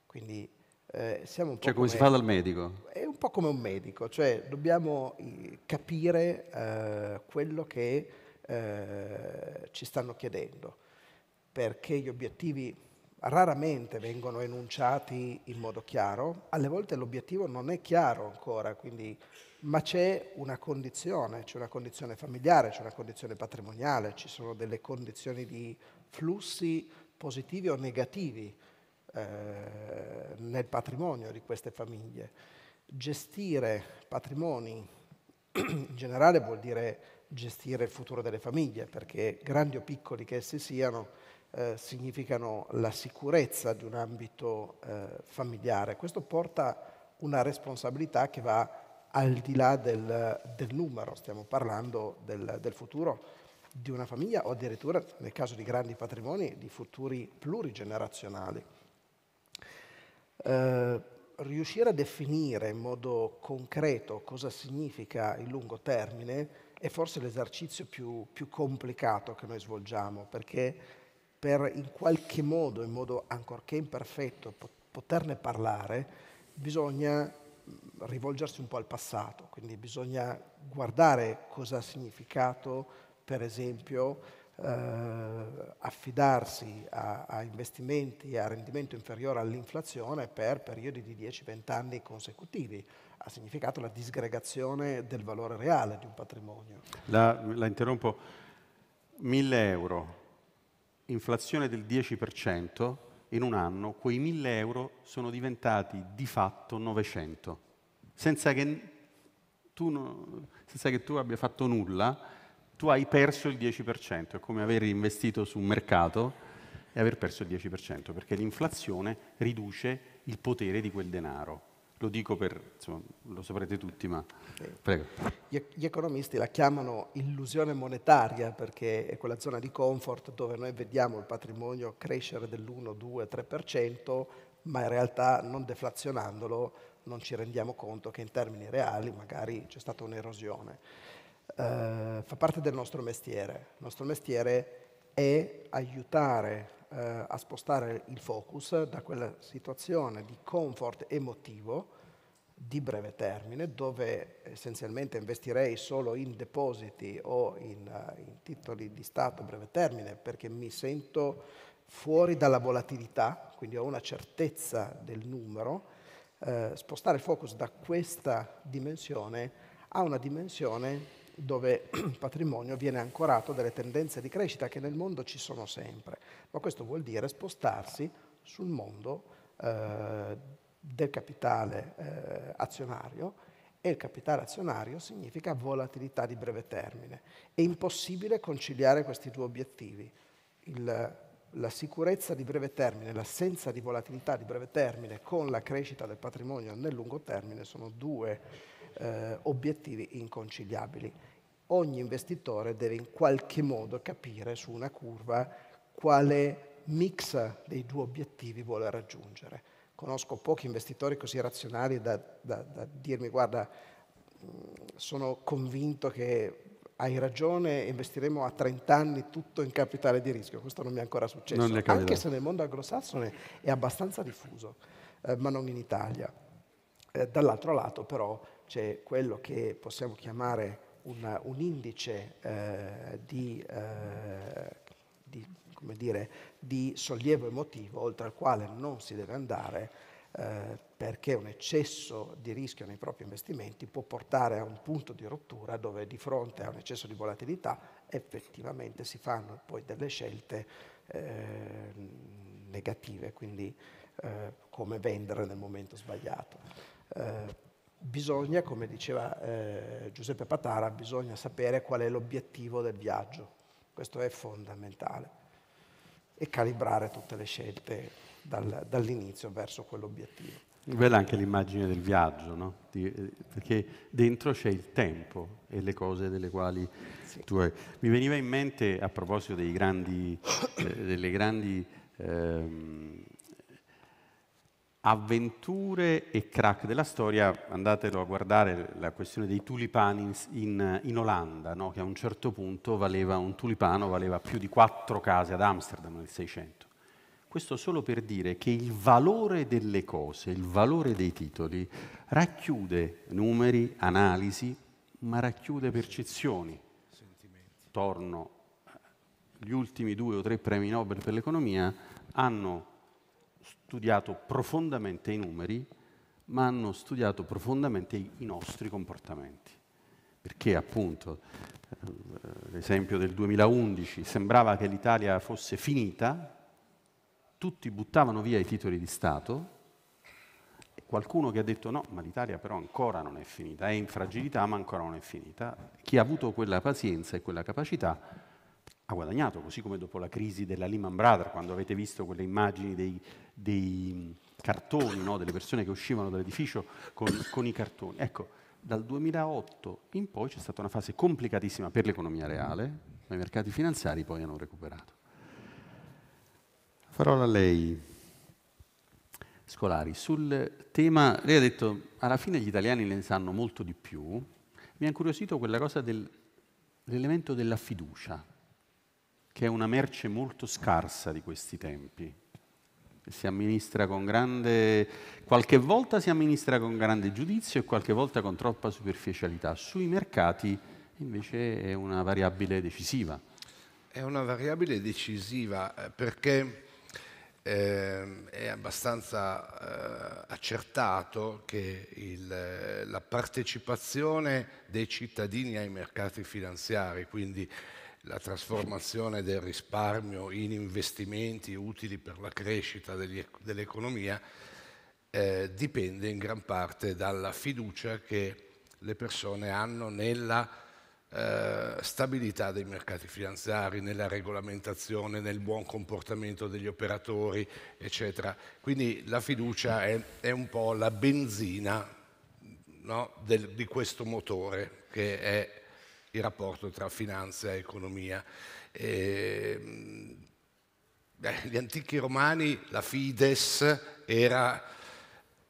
Speaker 4: Quindi eh, siamo un po' cioè, come, come, si fa dal
Speaker 2: medico?
Speaker 4: È un po' come un medico, cioè dobbiamo eh, capire eh, quello che eh, ci stanno chiedendo, perché gli obiettivi raramente vengono enunciati in modo chiaro, alle volte l'obiettivo non è chiaro ancora, quindi ma c'è una condizione, c'è una condizione familiare, c'è una condizione patrimoniale, ci sono delle condizioni di flussi positivi o negativi eh, nel patrimonio di queste famiglie. Gestire patrimoni *clears throat* in generale vuol dire gestire il futuro delle famiglie, perché grandi o piccoli che essi siano, eh, significano la sicurezza di un ambito eh, familiare. Questo porta una responsabilità che va al di là del, del numero, stiamo parlando del, del, futuro di una famiglia o addirittura, nel caso di grandi patrimoni, di futuri plurigenerazionali. Eh, riuscire a definire in modo concreto cosa significa il lungo termine è forse l'esercizio più, più complicato che noi svolgiamo, perché per in qualche modo, in modo ancorché imperfetto, poterne parlare, bisogna rivolgersi un po' al passato, quindi bisogna guardare cosa ha significato, per esempio, eh, affidarsi a, a, investimenti a rendimento inferiore all'inflazione per periodi di 10-20 anni consecutivi. Ha significato la disgregazione del valore reale di un patrimonio.
Speaker 2: La, la interrompo. 1000 euro, inflazione del 10%, in un anno quei 1000 euro sono diventati di fatto 900, senza che tu, senza che tu abbia fatto nulla, tu hai perso il 10%, è come aver investito su un mercato e aver perso il 10%, perché l'inflazione riduce il potere di quel denaro. Lo dico per, insomma, lo saprete tutti, ma prego.
Speaker 4: Gli economisti la chiamano illusione monetaria perché è quella zona di comfort dove noi vediamo il patrimonio crescere dell'1, 2, 3%, ma in realtà non deflazionandolo non ci rendiamo conto che in termini reali magari c'è stata un'erosione. Eh, fa parte del nostro mestiere. Il nostro mestiere è aiutare eh, a spostare il focus da quella situazione di comfort emotivo di breve termine, dove essenzialmente investirei solo in depositi o in, eh, in titoli di Stato a breve termine, perché mi sento fuori dalla volatilità, quindi ho una certezza del numero, eh, spostare il focus da questa dimensione a una dimensione dove il patrimonio viene ancorato delle tendenze di crescita che nel mondo ci sono sempre, ma questo vuol dire spostarsi sul mondo eh, del capitale eh, azionario e il capitale azionario significa volatilità di breve termine. È impossibile conciliare questi due obiettivi, il, la sicurezza di breve termine, l'assenza di volatilità di breve termine con la crescita del patrimonio nel lungo termine sono due eh, obiettivi inconciliabili. Ogni investitore deve in qualche modo capire su una curva quale mix dei due obiettivi vuole raggiungere. Conosco pochi investitori così razionali da, da, da dirmi guarda, mm, sono convinto che hai ragione, investiremo a 30 anni tutto in capitale di rischio. Questo non mi è ancora successo, è anche se nel mondo anglosassone è abbastanza diffuso, eh, ma non in Italia. Eh, dall'altro lato però c'è quello che possiamo chiamare una, un indice eh, di, eh, di, dire, di, sollievo emotivo oltre al quale non si deve andare eh, perché un eccesso di rischio nei propri investimenti può portare a un punto di rottura dove di fronte a un eccesso di volatilità effettivamente si fanno poi delle scelte eh, negative, quindi eh, come vendere nel momento sbagliato. Eh, bisogna, come diceva eh, Giuseppe Patara, bisogna sapere qual è l'obiettivo del viaggio. Questo è fondamentale. E calibrare tutte le scelte dal, dall'inizio verso quell'obiettivo.
Speaker 2: Bella anche l'immagine del viaggio, no? Di, eh, perché dentro c'è il tempo e le cose delle quali sì. tu hai. Mi veniva in mente, a proposito grandi, eh, delle grandi eh, avventure e crack della storia, andatelo a guardare la questione dei tulipani in, in, Olanda, no? che a un certo punto valeva, un tulipano valeva più di quattro case ad Amsterdam nel 600. Questo solo per dire che il valore delle cose, il valore dei titoli, racchiude numeri, analisi, ma racchiude percezioni. Sentimenti. Torno, gli ultimi due o tre premi Nobel per l'economia hanno studiato profondamente i numeri, ma hanno studiato profondamente i nostri comportamenti. Perché appunto eh, l'esempio del 2011 sembrava che l'Italia fosse finita, tutti buttavano via i titoli di Stato, qualcuno che ha detto no, ma l'Italia però ancora non è finita, è in fragilità ma ancora non è finita. Chi ha avuto quella pazienza e quella capacità ha guadagnato, così come dopo la crisi della Lehman Brothers, quando avete visto quelle immagini dei, dei cartoni, no? delle persone che uscivano dall'edificio con, con, i cartoni. Ecco, dal 2008 in poi c'è stata una fase complicatissima per l'economia reale, ma i mercati finanziari poi hanno recuperato. Parola a lei, Scolari. Sul tema, lei ha detto, alla fine gli italiani ne sanno molto di più, mi ha incuriosito quella cosa del, dell'elemento della fiducia, che è una merce molto scarsa di questi tempi. Si amministra con grande, qualche volta si amministra con grande giudizio e qualche volta con troppa superficialità. Sui mercati invece è una variabile decisiva.
Speaker 5: È una variabile decisiva eh, perché eh, è abbastanza eh, accertato che il, la partecipazione dei cittadini ai mercati finanziari, quindi la trasformazione del risparmio in investimenti utili per la crescita dell'economia eh, dipende in gran parte dalla fiducia che le persone hanno nella eh, stabilità dei mercati finanziari, nella regolamentazione, nel buon comportamento degli operatori, eccetera. Quindi la fiducia è, è un po' la benzina no, del, di questo motore che è il rapporto tra finanza e economia. E, ehm, beh, gli antichi romani, la fides era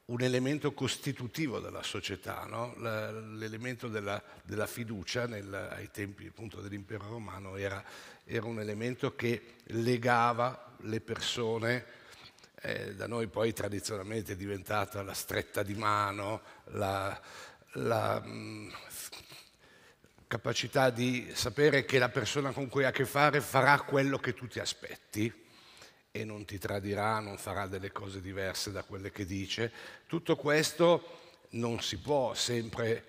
Speaker 5: un elemento costitutivo della società, no? l'elemento della, della fiducia nel, ai tempi appunto, dell'impero romano era, era, un elemento che legava le persone, eh, da noi poi tradizionalmente è diventata la stretta di mano, la, la mh, mm, capacità di sapere che la persona con cui hai a che fare farà quello che tu ti aspetti e non ti tradirà, non farà delle cose diverse da quelle che dice. Tutto questo non si può sempre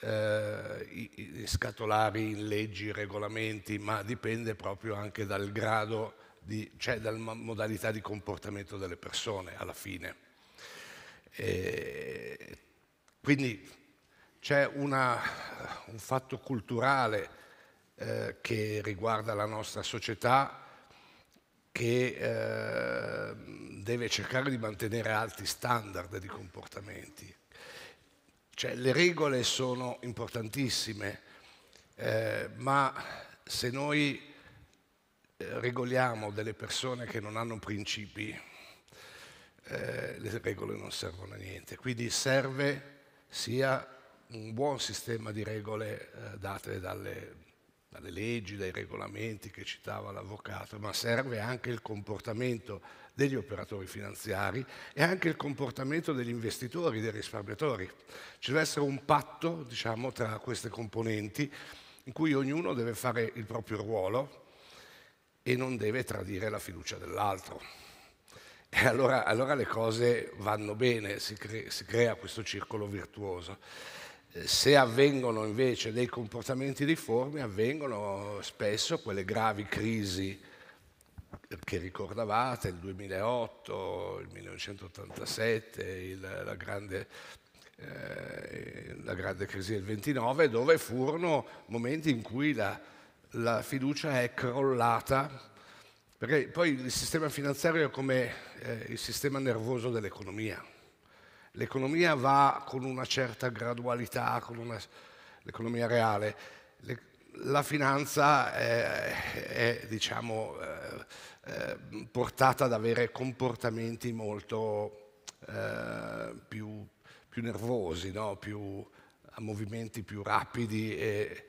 Speaker 5: eh, scatolare in leggi, regolamenti, ma dipende proprio anche dal grado, di, cioè dalla modalità di comportamento delle persone alla fine. E eh, quindi c'è una, eh, un fatto culturale eh, che riguarda la nostra società che eh, deve cercare di mantenere alti standard di comportamenti. Cioè, le regole sono importantissime, eh, ma se noi eh, regoliamo delle persone che non hanno principi, eh, le regole non servono a niente. Quindi serve sia un buon sistema di regole eh, date dalle, dalle leggi, dai regolamenti che citava l'avvocato, ma serve anche il comportamento degli operatori finanziari e anche il comportamento degli investitori, dei risparmiatori. Ci deve essere un patto diciamo, tra queste componenti in cui ognuno deve fare il proprio ruolo e non deve tradire la fiducia dell'altro. E allora, allora le cose vanno bene, si, cre si crea questo circolo virtuoso. Se avvengono invece dei comportamenti difformi, avvengono spesso quelle gravi crisi che ricordavate, il 2008, il 1987, il, la, grande, eh, la, grande, crisi del 29, dove furono momenti in cui la, la fiducia è crollata, perché poi il sistema finanziario è come eh, il sistema nervoso dell'economia l'economia va con una certa gradualità, una, l'economia reale, Le, la finanza è, eh, è diciamo, eh, eh, portata ad avere comportamenti molto eh, più, più, nervosi, no? più, a movimenti più rapidi e,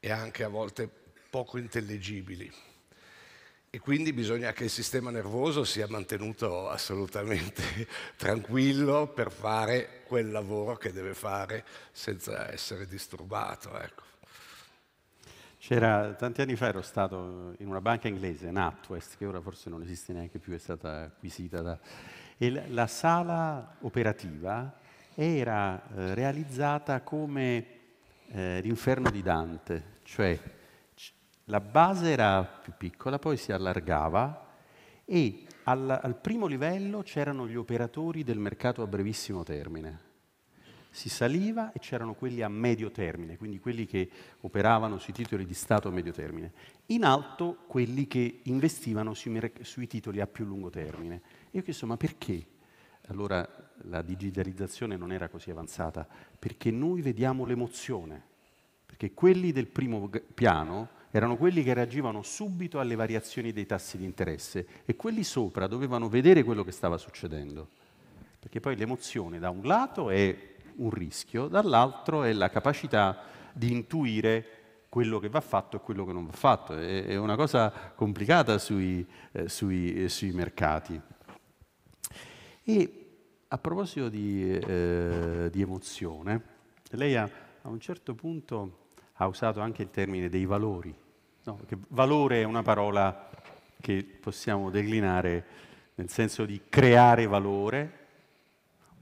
Speaker 5: e anche a volte poco intelligibili e quindi bisogna che il sistema nervoso sia mantenuto assolutamente *laughs* tranquillo per fare quel lavoro che deve fare senza essere disturbato. Ecco.
Speaker 2: C'era, tanti anni fa ero stato in una banca inglese, NatWest, che ora forse non esiste neanche più, è stata acquisita da... E la, sala operativa era eh, realizzata come eh, l'inferno di Dante, cioè la base era più piccola, poi si allargava e al, al primo livello c'erano gli operatori del mercato a brevissimo termine. Si saliva e c'erano quelli a medio termine, quindi quelli che operavano sui titoli di Stato a medio termine. In alto quelli che investivano sui, sui titoli a più lungo termine. E io ho chiesto, ma perché? Allora la digitalizzazione non era così avanzata, perché noi vediamo l'emozione, perché quelli del primo piano erano quelli che reagivano subito alle variazioni dei tassi di interesse e quelli sopra dovevano vedere quello che stava succedendo. Perché poi l'emozione da un lato è un rischio, dall'altro è la capacità di intuire quello che va fatto e quello che non va fatto. È, una cosa complicata sui, eh, sui, eh, sui mercati. E a proposito di, eh, di emozione, lei ha, a un certo punto ha usato anche il termine dei valori No, valore è una parola che possiamo declinare nel senso di creare valore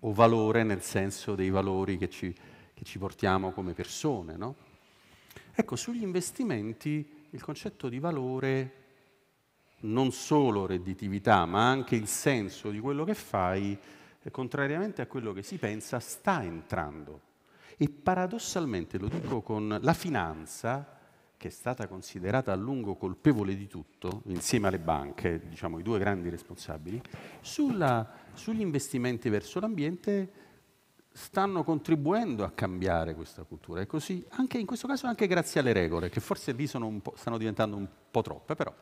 Speaker 2: o valore nel senso dei valori che ci, che ci portiamo come persone. No? Ecco, sugli investimenti il concetto di valore, non solo redditività, ma anche il senso di quello che fai, eh, contrariamente a quello che si pensa, sta entrando. E paradossalmente, lo dico con la finanza, che è stata considerata a lungo colpevole di tutto, insieme alle banche, diciamo i due grandi responsabili, sulla, sugli investimenti verso l'ambiente stanno contribuendo a cambiare questa cultura. E così, anche in questo caso, anche grazie alle regole, che forse lì stanno diventando un po' troppe, però.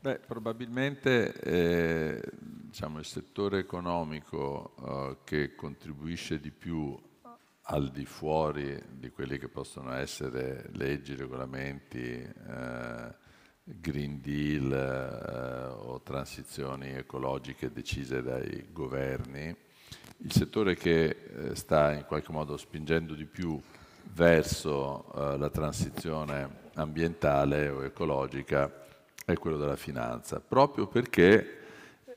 Speaker 6: Beh, probabilmente eh, diciamo, il settore economico eh, che contribuisce di più al di fuori di quelli che possono essere leggi, regolamenti, eh, Green Deal eh, o transizioni ecologiche decise dai governi, il settore che eh, sta in qualche modo spingendo di più verso eh, la transizione ambientale o ecologica è quello della finanza, proprio perché,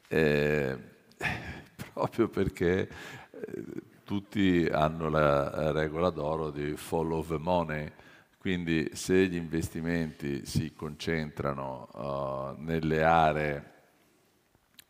Speaker 6: eh, *laughs* proprio perché eh, tutti hanno la regola d'oro di follow the money, quindi se gli investimenti si concentrano uh, nelle aree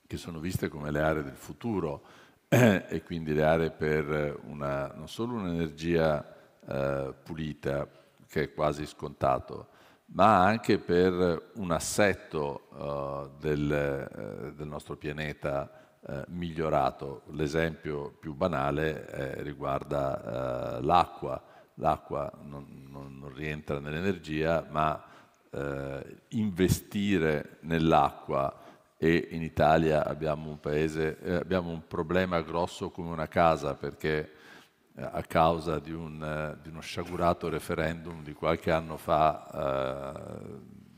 Speaker 6: che sono viste come le aree del futuro *clears throat* e quindi le aree per una, non solo un'energia uh, pulita, che è quasi scontato, ma anche per un assetto uh, del, del, nostro pianeta eh, migliorato. L'esempio più banale eh, riguarda eh, l'acqua. L'acqua non, non, non, rientra nell'energia, ma eh, investire nell'acqua e in Italia abbiamo un, paese, eh, abbiamo un problema grosso come una casa perché eh, a causa di, un, di, uno sciagurato referendum di qualche anno fa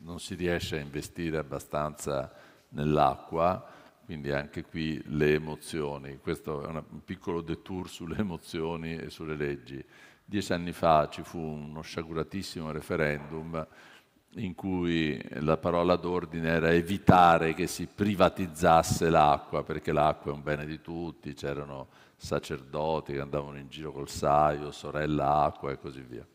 Speaker 6: non si riesce a investire abbastanza nell'acqua quindi anche qui le emozioni, questo è un piccolo detour sulle emozioni e sulle leggi. Dieci anni fa ci fu uno sciaguratissimo referendum in cui la parola d'ordine era evitare che si privatizzasse l'acqua, perché l'acqua è un bene di tutti, c'erano sacerdoti che andavano in giro col saio, sorella acqua e così via.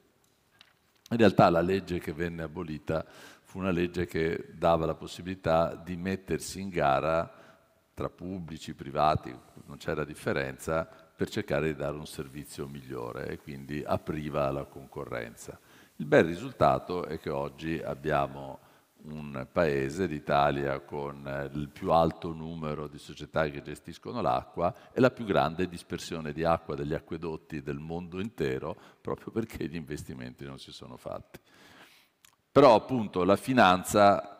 Speaker 6: In realtà la legge che venne abolita fu una legge che dava la possibilità di mettersi in gara tra pubblici, e privati, non c'era differenza, per cercare di dare un servizio migliore e quindi apriva alla concorrenza. Il bel risultato è che oggi abbiamo un paese l'Italia, con il più alto numero di società che gestiscono l'acqua e la più grande dispersione di acqua degli acquedotti del mondo intero proprio perché gli investimenti non si sono fatti. Però appunto la finanza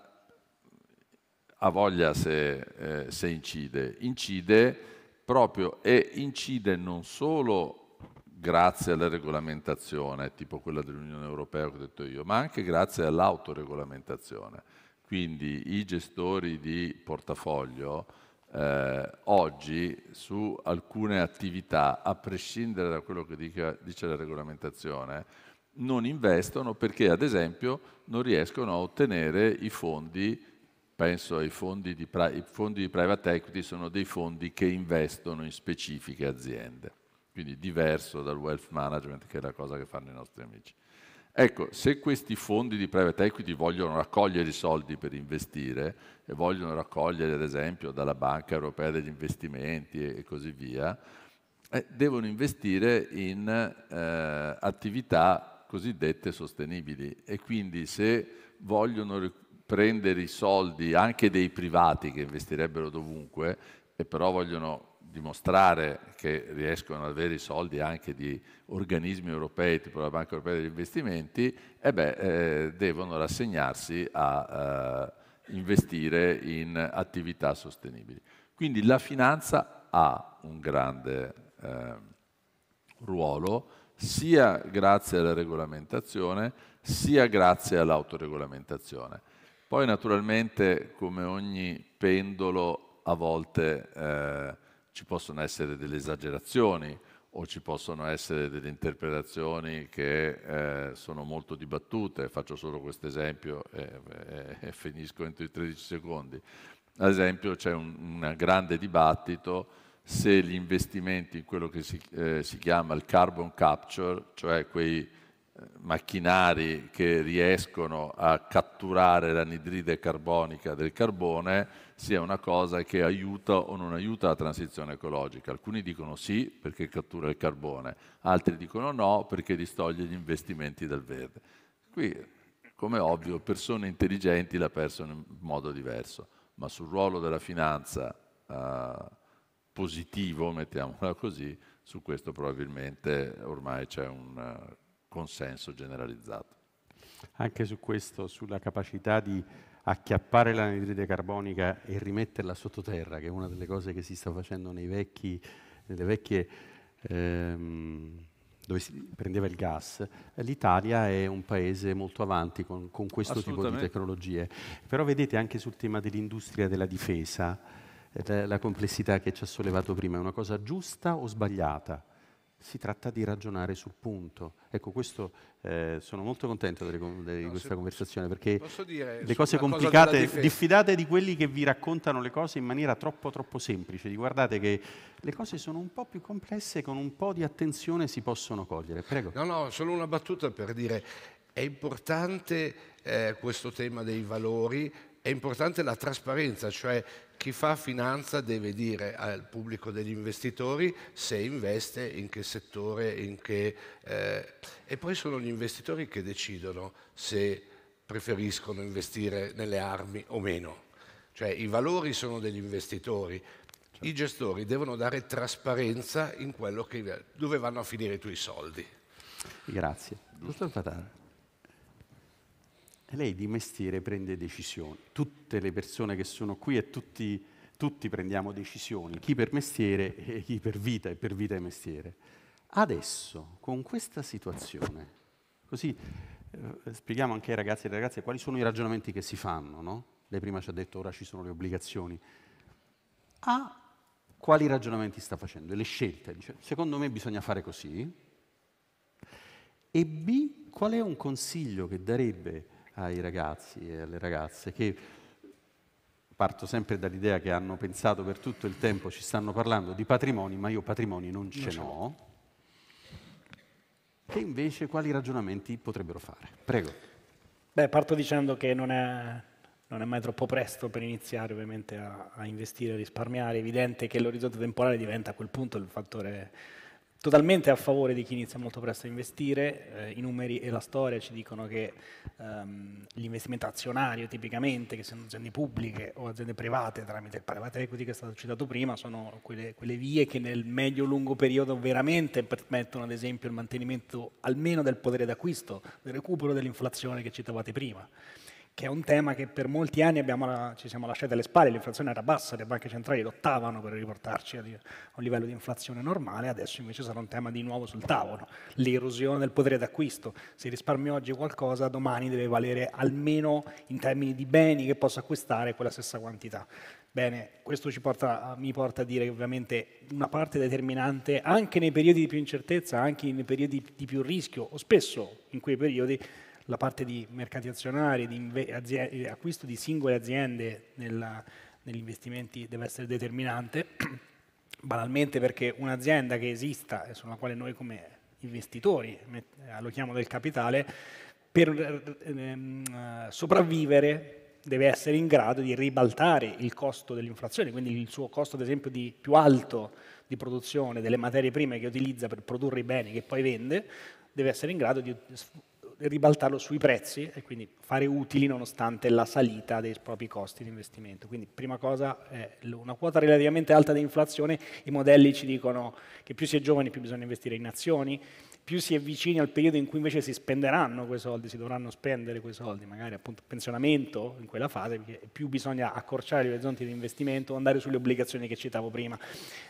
Speaker 6: ha voglia se, eh, se incide. Incide proprio e incide non solo grazie alla regolamentazione, tipo quella dell'Unione Europea che ho detto io, ma anche grazie all'autoregolamentazione. Quindi i gestori di portafoglio eh, oggi su alcune attività, a prescindere da quello che dica, dice la regolamentazione, non investono perché ad esempio non riescono a ottenere i fondi penso ai fondi di, i fondi di private equity sono dei fondi che investono in specifiche aziende, quindi diverso dal wealth management che è la cosa che fanno i nostri amici. Ecco, se questi fondi di private equity vogliono raccogliere i soldi per investire e vogliono raccogliere ad esempio dalla Banca Europea degli investimenti e così via, eh, devono investire in eh, attività cosiddette sostenibili e quindi se vogliono prendere i soldi anche dei privati che investirebbero dovunque e però vogliono dimostrare che riescono ad avere i soldi anche di organismi europei, tipo la Banca Europea degli Investimenti, e beh, eh, devono rassegnarsi a eh, investire in attività sostenibili. Quindi la finanza ha un grande eh, ruolo, sia grazie alla regolamentazione, sia grazie all'autoregolamentazione. Poi naturalmente, come ogni pendolo, a volte eh, ci possono essere delle esagerazioni o ci possono essere delle interpretazioni che eh, sono molto dibattute. Faccio solo questo esempio e, e, e, finisco entro i 13 secondi. Ad esempio c'è un, un grande dibattito se gli investimenti in quello che si, eh, si chiama il carbon capture, cioè quei macchinari che riescono a catturare l'anidride carbonica del carbone sia una cosa che aiuta o non aiuta la transizione ecologica. Alcuni dicono sì perché cattura il carbone, altri dicono no perché distoglie gli investimenti dal verde. Qui, come ovvio, persone intelligenti la pensano in modo diverso, ma sul ruolo della finanza eh, positivo, mettiamola così, su questo
Speaker 2: probabilmente ormai c'è un eh, consenso generalizzato. Anche su questo, sulla capacità di acchiappare l'anidride carbonica e rimetterla sottoterra, che è una delle cose che si sta facendo nei vecchi, nelle vecchie... Ehm, dove si prendeva il gas, l'Italia è un paese molto avanti con, con questo tipo di tecnologie. Però vedete anche sul tema dell'industria della difesa, la, eh, la complessità che ci ha sollevato prima, è una cosa giusta o sbagliata? si tratta di ragionare sul punto. Ecco, questo, eh, sono molto contento di no, questa conversazione perché dire, le cose complicate, cosa diffidate di quelli che vi raccontano le cose in maniera troppo, troppo semplice. guardate che le cose sono un po' più complesse, con un po' di
Speaker 5: attenzione si possono cogliere. Prego. No, no, solo una battuta per dire, è importante eh, questo tema dei valori, è importante la trasparenza, cioè chi fa finanza deve dire al pubblico degli investitori se investe, in che settore, in che... Eh, e poi sono gli investitori che decidono se preferiscono investire nelle armi o meno. Cioè i valori sono degli investitori, certo. i gestori devono dare trasparenza in quello che... dove vanno a finire i tuoi soldi.
Speaker 2: Grazie. Giusto Fatale. E lei di mestiere prende decisioni. Tutte le persone che sono qui e tutti, tutti prendiamo decisioni, chi per mestiere e chi per vita e per vita e mestiere. Adesso, con questa situazione, così eh, spieghiamo anche ai ragazzi e alle ragazze quali sono i ragionamenti che si fanno, no? Lei prima ci ha detto ora ci sono le obbligazioni. A quali ragionamenti sta facendo? le scelte. Dice, secondo me bisogna fare così. E B, qual è un consiglio che darebbe ai ragazzi e alle ragazze che parto sempre dall'idea che hanno pensato per tutto il tempo ci stanno parlando di patrimoni, ma io patrimoni non ce n'ho. Che invece quali ragionamenti potrebbero fare? Prego.
Speaker 3: Beh, parto dicendo che non è, non è mai troppo presto per iniziare ovviamente a, a investire, a risparmiare. È evidente che l'orizzonte temporale diventa a quel punto il fattore totalmente a favore di chi inizia molto presto a investire, eh, i numeri e la storia ci dicono che ehm, l'investimento azionario tipicamente, che siano aziende pubbliche o aziende private tramite il private equity che è stato citato prima, sono quelle, quelle vie che nel medio-lungo periodo veramente permettono ad esempio il mantenimento almeno del potere d'acquisto, del recupero dell'inflazione che citavate prima che è un tema che per molti anni abbiamo, ci siamo lasciati alle spalle, l'inflazione era bassa, le banche centrali lottavano per riportarci a un livello di inflazione normale, adesso invece sarà un tema di nuovo sul tavolo, l'erosione del potere d'acquisto, se risparmio oggi qualcosa domani deve valere almeno in termini di beni che posso acquistare quella stessa quantità. Bene, questo porta, mi porta a dire che ovviamente una parte determinante anche nei periodi di più incertezza, anche nei periodi di più rischio o spesso in quei periodi la parte di mercati azionari, di eh, acquisto di singole aziende nella, negli investimenti deve essere determinante, *clears throat* banalmente perché un'azienda che esista e sulla quale noi come investitori allochiamo del capitale, per ehm, sopravvivere deve essere in grado di ribaltare il costo dell'inflazione, quindi il suo costo ad esempio di più alto di produzione delle materie prime che utilizza per produrre i beni che poi vende, deve essere in grado di ribaltarlo sui prezzi e quindi fare utili nonostante la salita dei propri costi di investimento. Quindi prima cosa, eh, una quota relativamente alta di inflazione, i modelli ci dicono che più si è giovani più bisogna investire in azioni, più si avvicini al periodo in cui invece si spenderanno quei soldi, si dovranno spendere quei soldi, magari appunto pensionamento in quella fase, più bisogna accorciare gli orizzonti di investimento, andare sulle obbligazioni che citavo prima.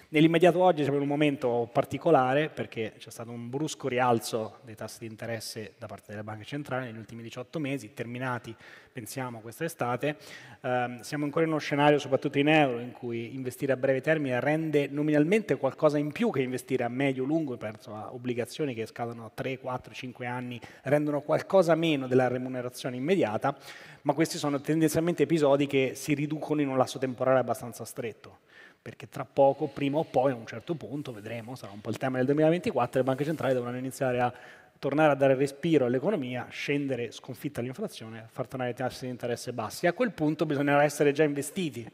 Speaker 3: Nell'immediato oggi c'è un momento particolare perché c'è stato un brusco rialzo dei tassi di interesse da parte delle banche centrali negli ultimi 18 mesi, terminati pensiamo quest'estate, ehm, siamo ancora in uno scenario, soprattutto in euro, in cui investire a breve termine rende nominalmente qualcosa in più che investire a medio-lungo, penso a obbligazioni che scadono a 3, 4, 5 anni, rendono qualcosa meno della remunerazione immediata, ma questi sono tendenzialmente episodi che si riducono in un lasso temporale abbastanza stretto perché tra poco, prima o poi, a un certo punto, vedremo, sarà un po' il tema del 2024, le banche centrali dovranno iniziare a tornare a dare respiro all'economia, scendere sconfitta l'inflazione, far tornare i tassi di interesse bassi. A quel punto bisognerà essere già investiti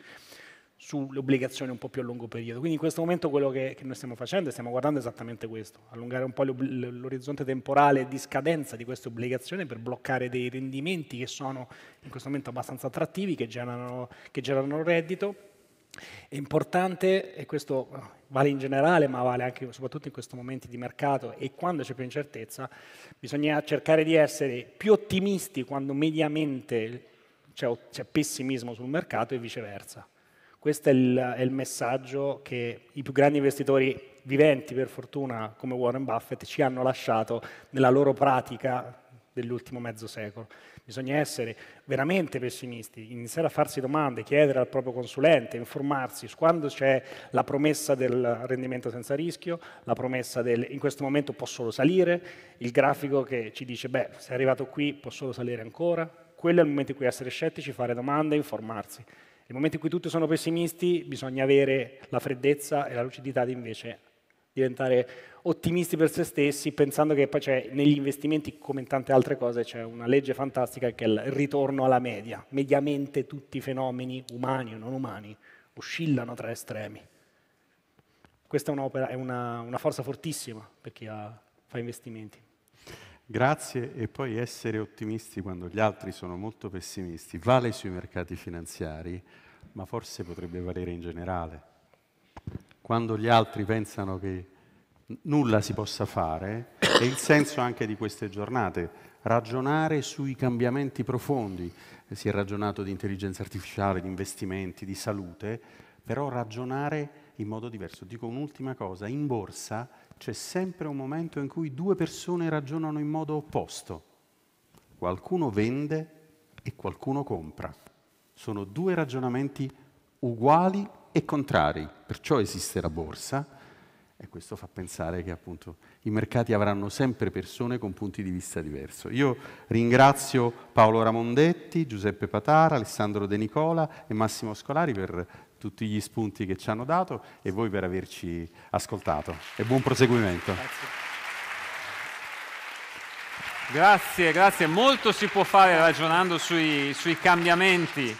Speaker 3: sulle obbligazioni un po' più a lungo periodo. Quindi in questo momento quello che, che noi stiamo facendo, stiamo guardando esattamente questo, allungare un po' l'orizzonte temporale di scadenza di queste obbligazioni per bloccare dei rendimenti che sono in questo momento abbastanza attrattivi, che generano, che generano reddito è importante, e questo eh, vale in generale, ma vale anche soprattutto in questi momenti di mercato e quando c'è più incertezza, bisogna cercare di essere più ottimisti quando mediamente c'è, c'è pessimismo sul mercato e viceversa. Questo è il, è il messaggio che i più grandi investitori viventi, per fortuna, come Warren Buffett, ci hanno lasciato nella loro pratica dell'ultimo mezzo secolo. Bisogna essere veramente pessimisti, iniziare a farsi domande, chiedere al proprio consulente, informarsi su quando c'è la promessa del rendimento senza rischio, la promessa del in questo momento può solo salire, il grafico che ci dice beh, se è arrivato qui può solo salire ancora. Quello è il momento in cui essere scettici, fare domande, informarsi. Nel momento in cui tutti sono pessimisti bisogna avere la freddezza e la lucidità di invece diventare ottimisti per se stessi, pensando che poi c'è, cioè, negli investimenti, come in tante altre cose, c'è una legge fantastica che è il ritorno alla media. Mediamente tutti i fenomeni, umani o non umani, oscillano tra estremi. Questa è, è una, una forza fortissima per chi ha, fa investimenti.
Speaker 2: Grazie e poi essere ottimisti quando gli altri sono molto pessimisti vale sui mercati finanziari, ma forse potrebbe valere in generale. Quando gli altri pensano che nulla si possa fare, è il senso anche di queste giornate, ragionare sui cambiamenti profondi. Si è ragionato di intelligenza artificiale, di investimenti, di salute, però ragionare in modo diverso. Dico un'ultima cosa, in borsa c'è sempre un momento in cui due persone ragionano in modo opposto. Qualcuno vende e qualcuno compra. Sono due ragionamenti uguali e contrari, perciò esiste la borsa e questo fa pensare che appunto i mercati avranno sempre persone con punti di vista diversi. Io ringrazio Paolo Ramondetti, Giuseppe Patara, Alessandro De Nicola e Massimo Scolari per tutti gli spunti che ci hanno dato e voi per averci ascoltato. E buon proseguimento.
Speaker 3: Grazie. Grazie, grazie. Molto si può fare ragionando sui, sui cambiamenti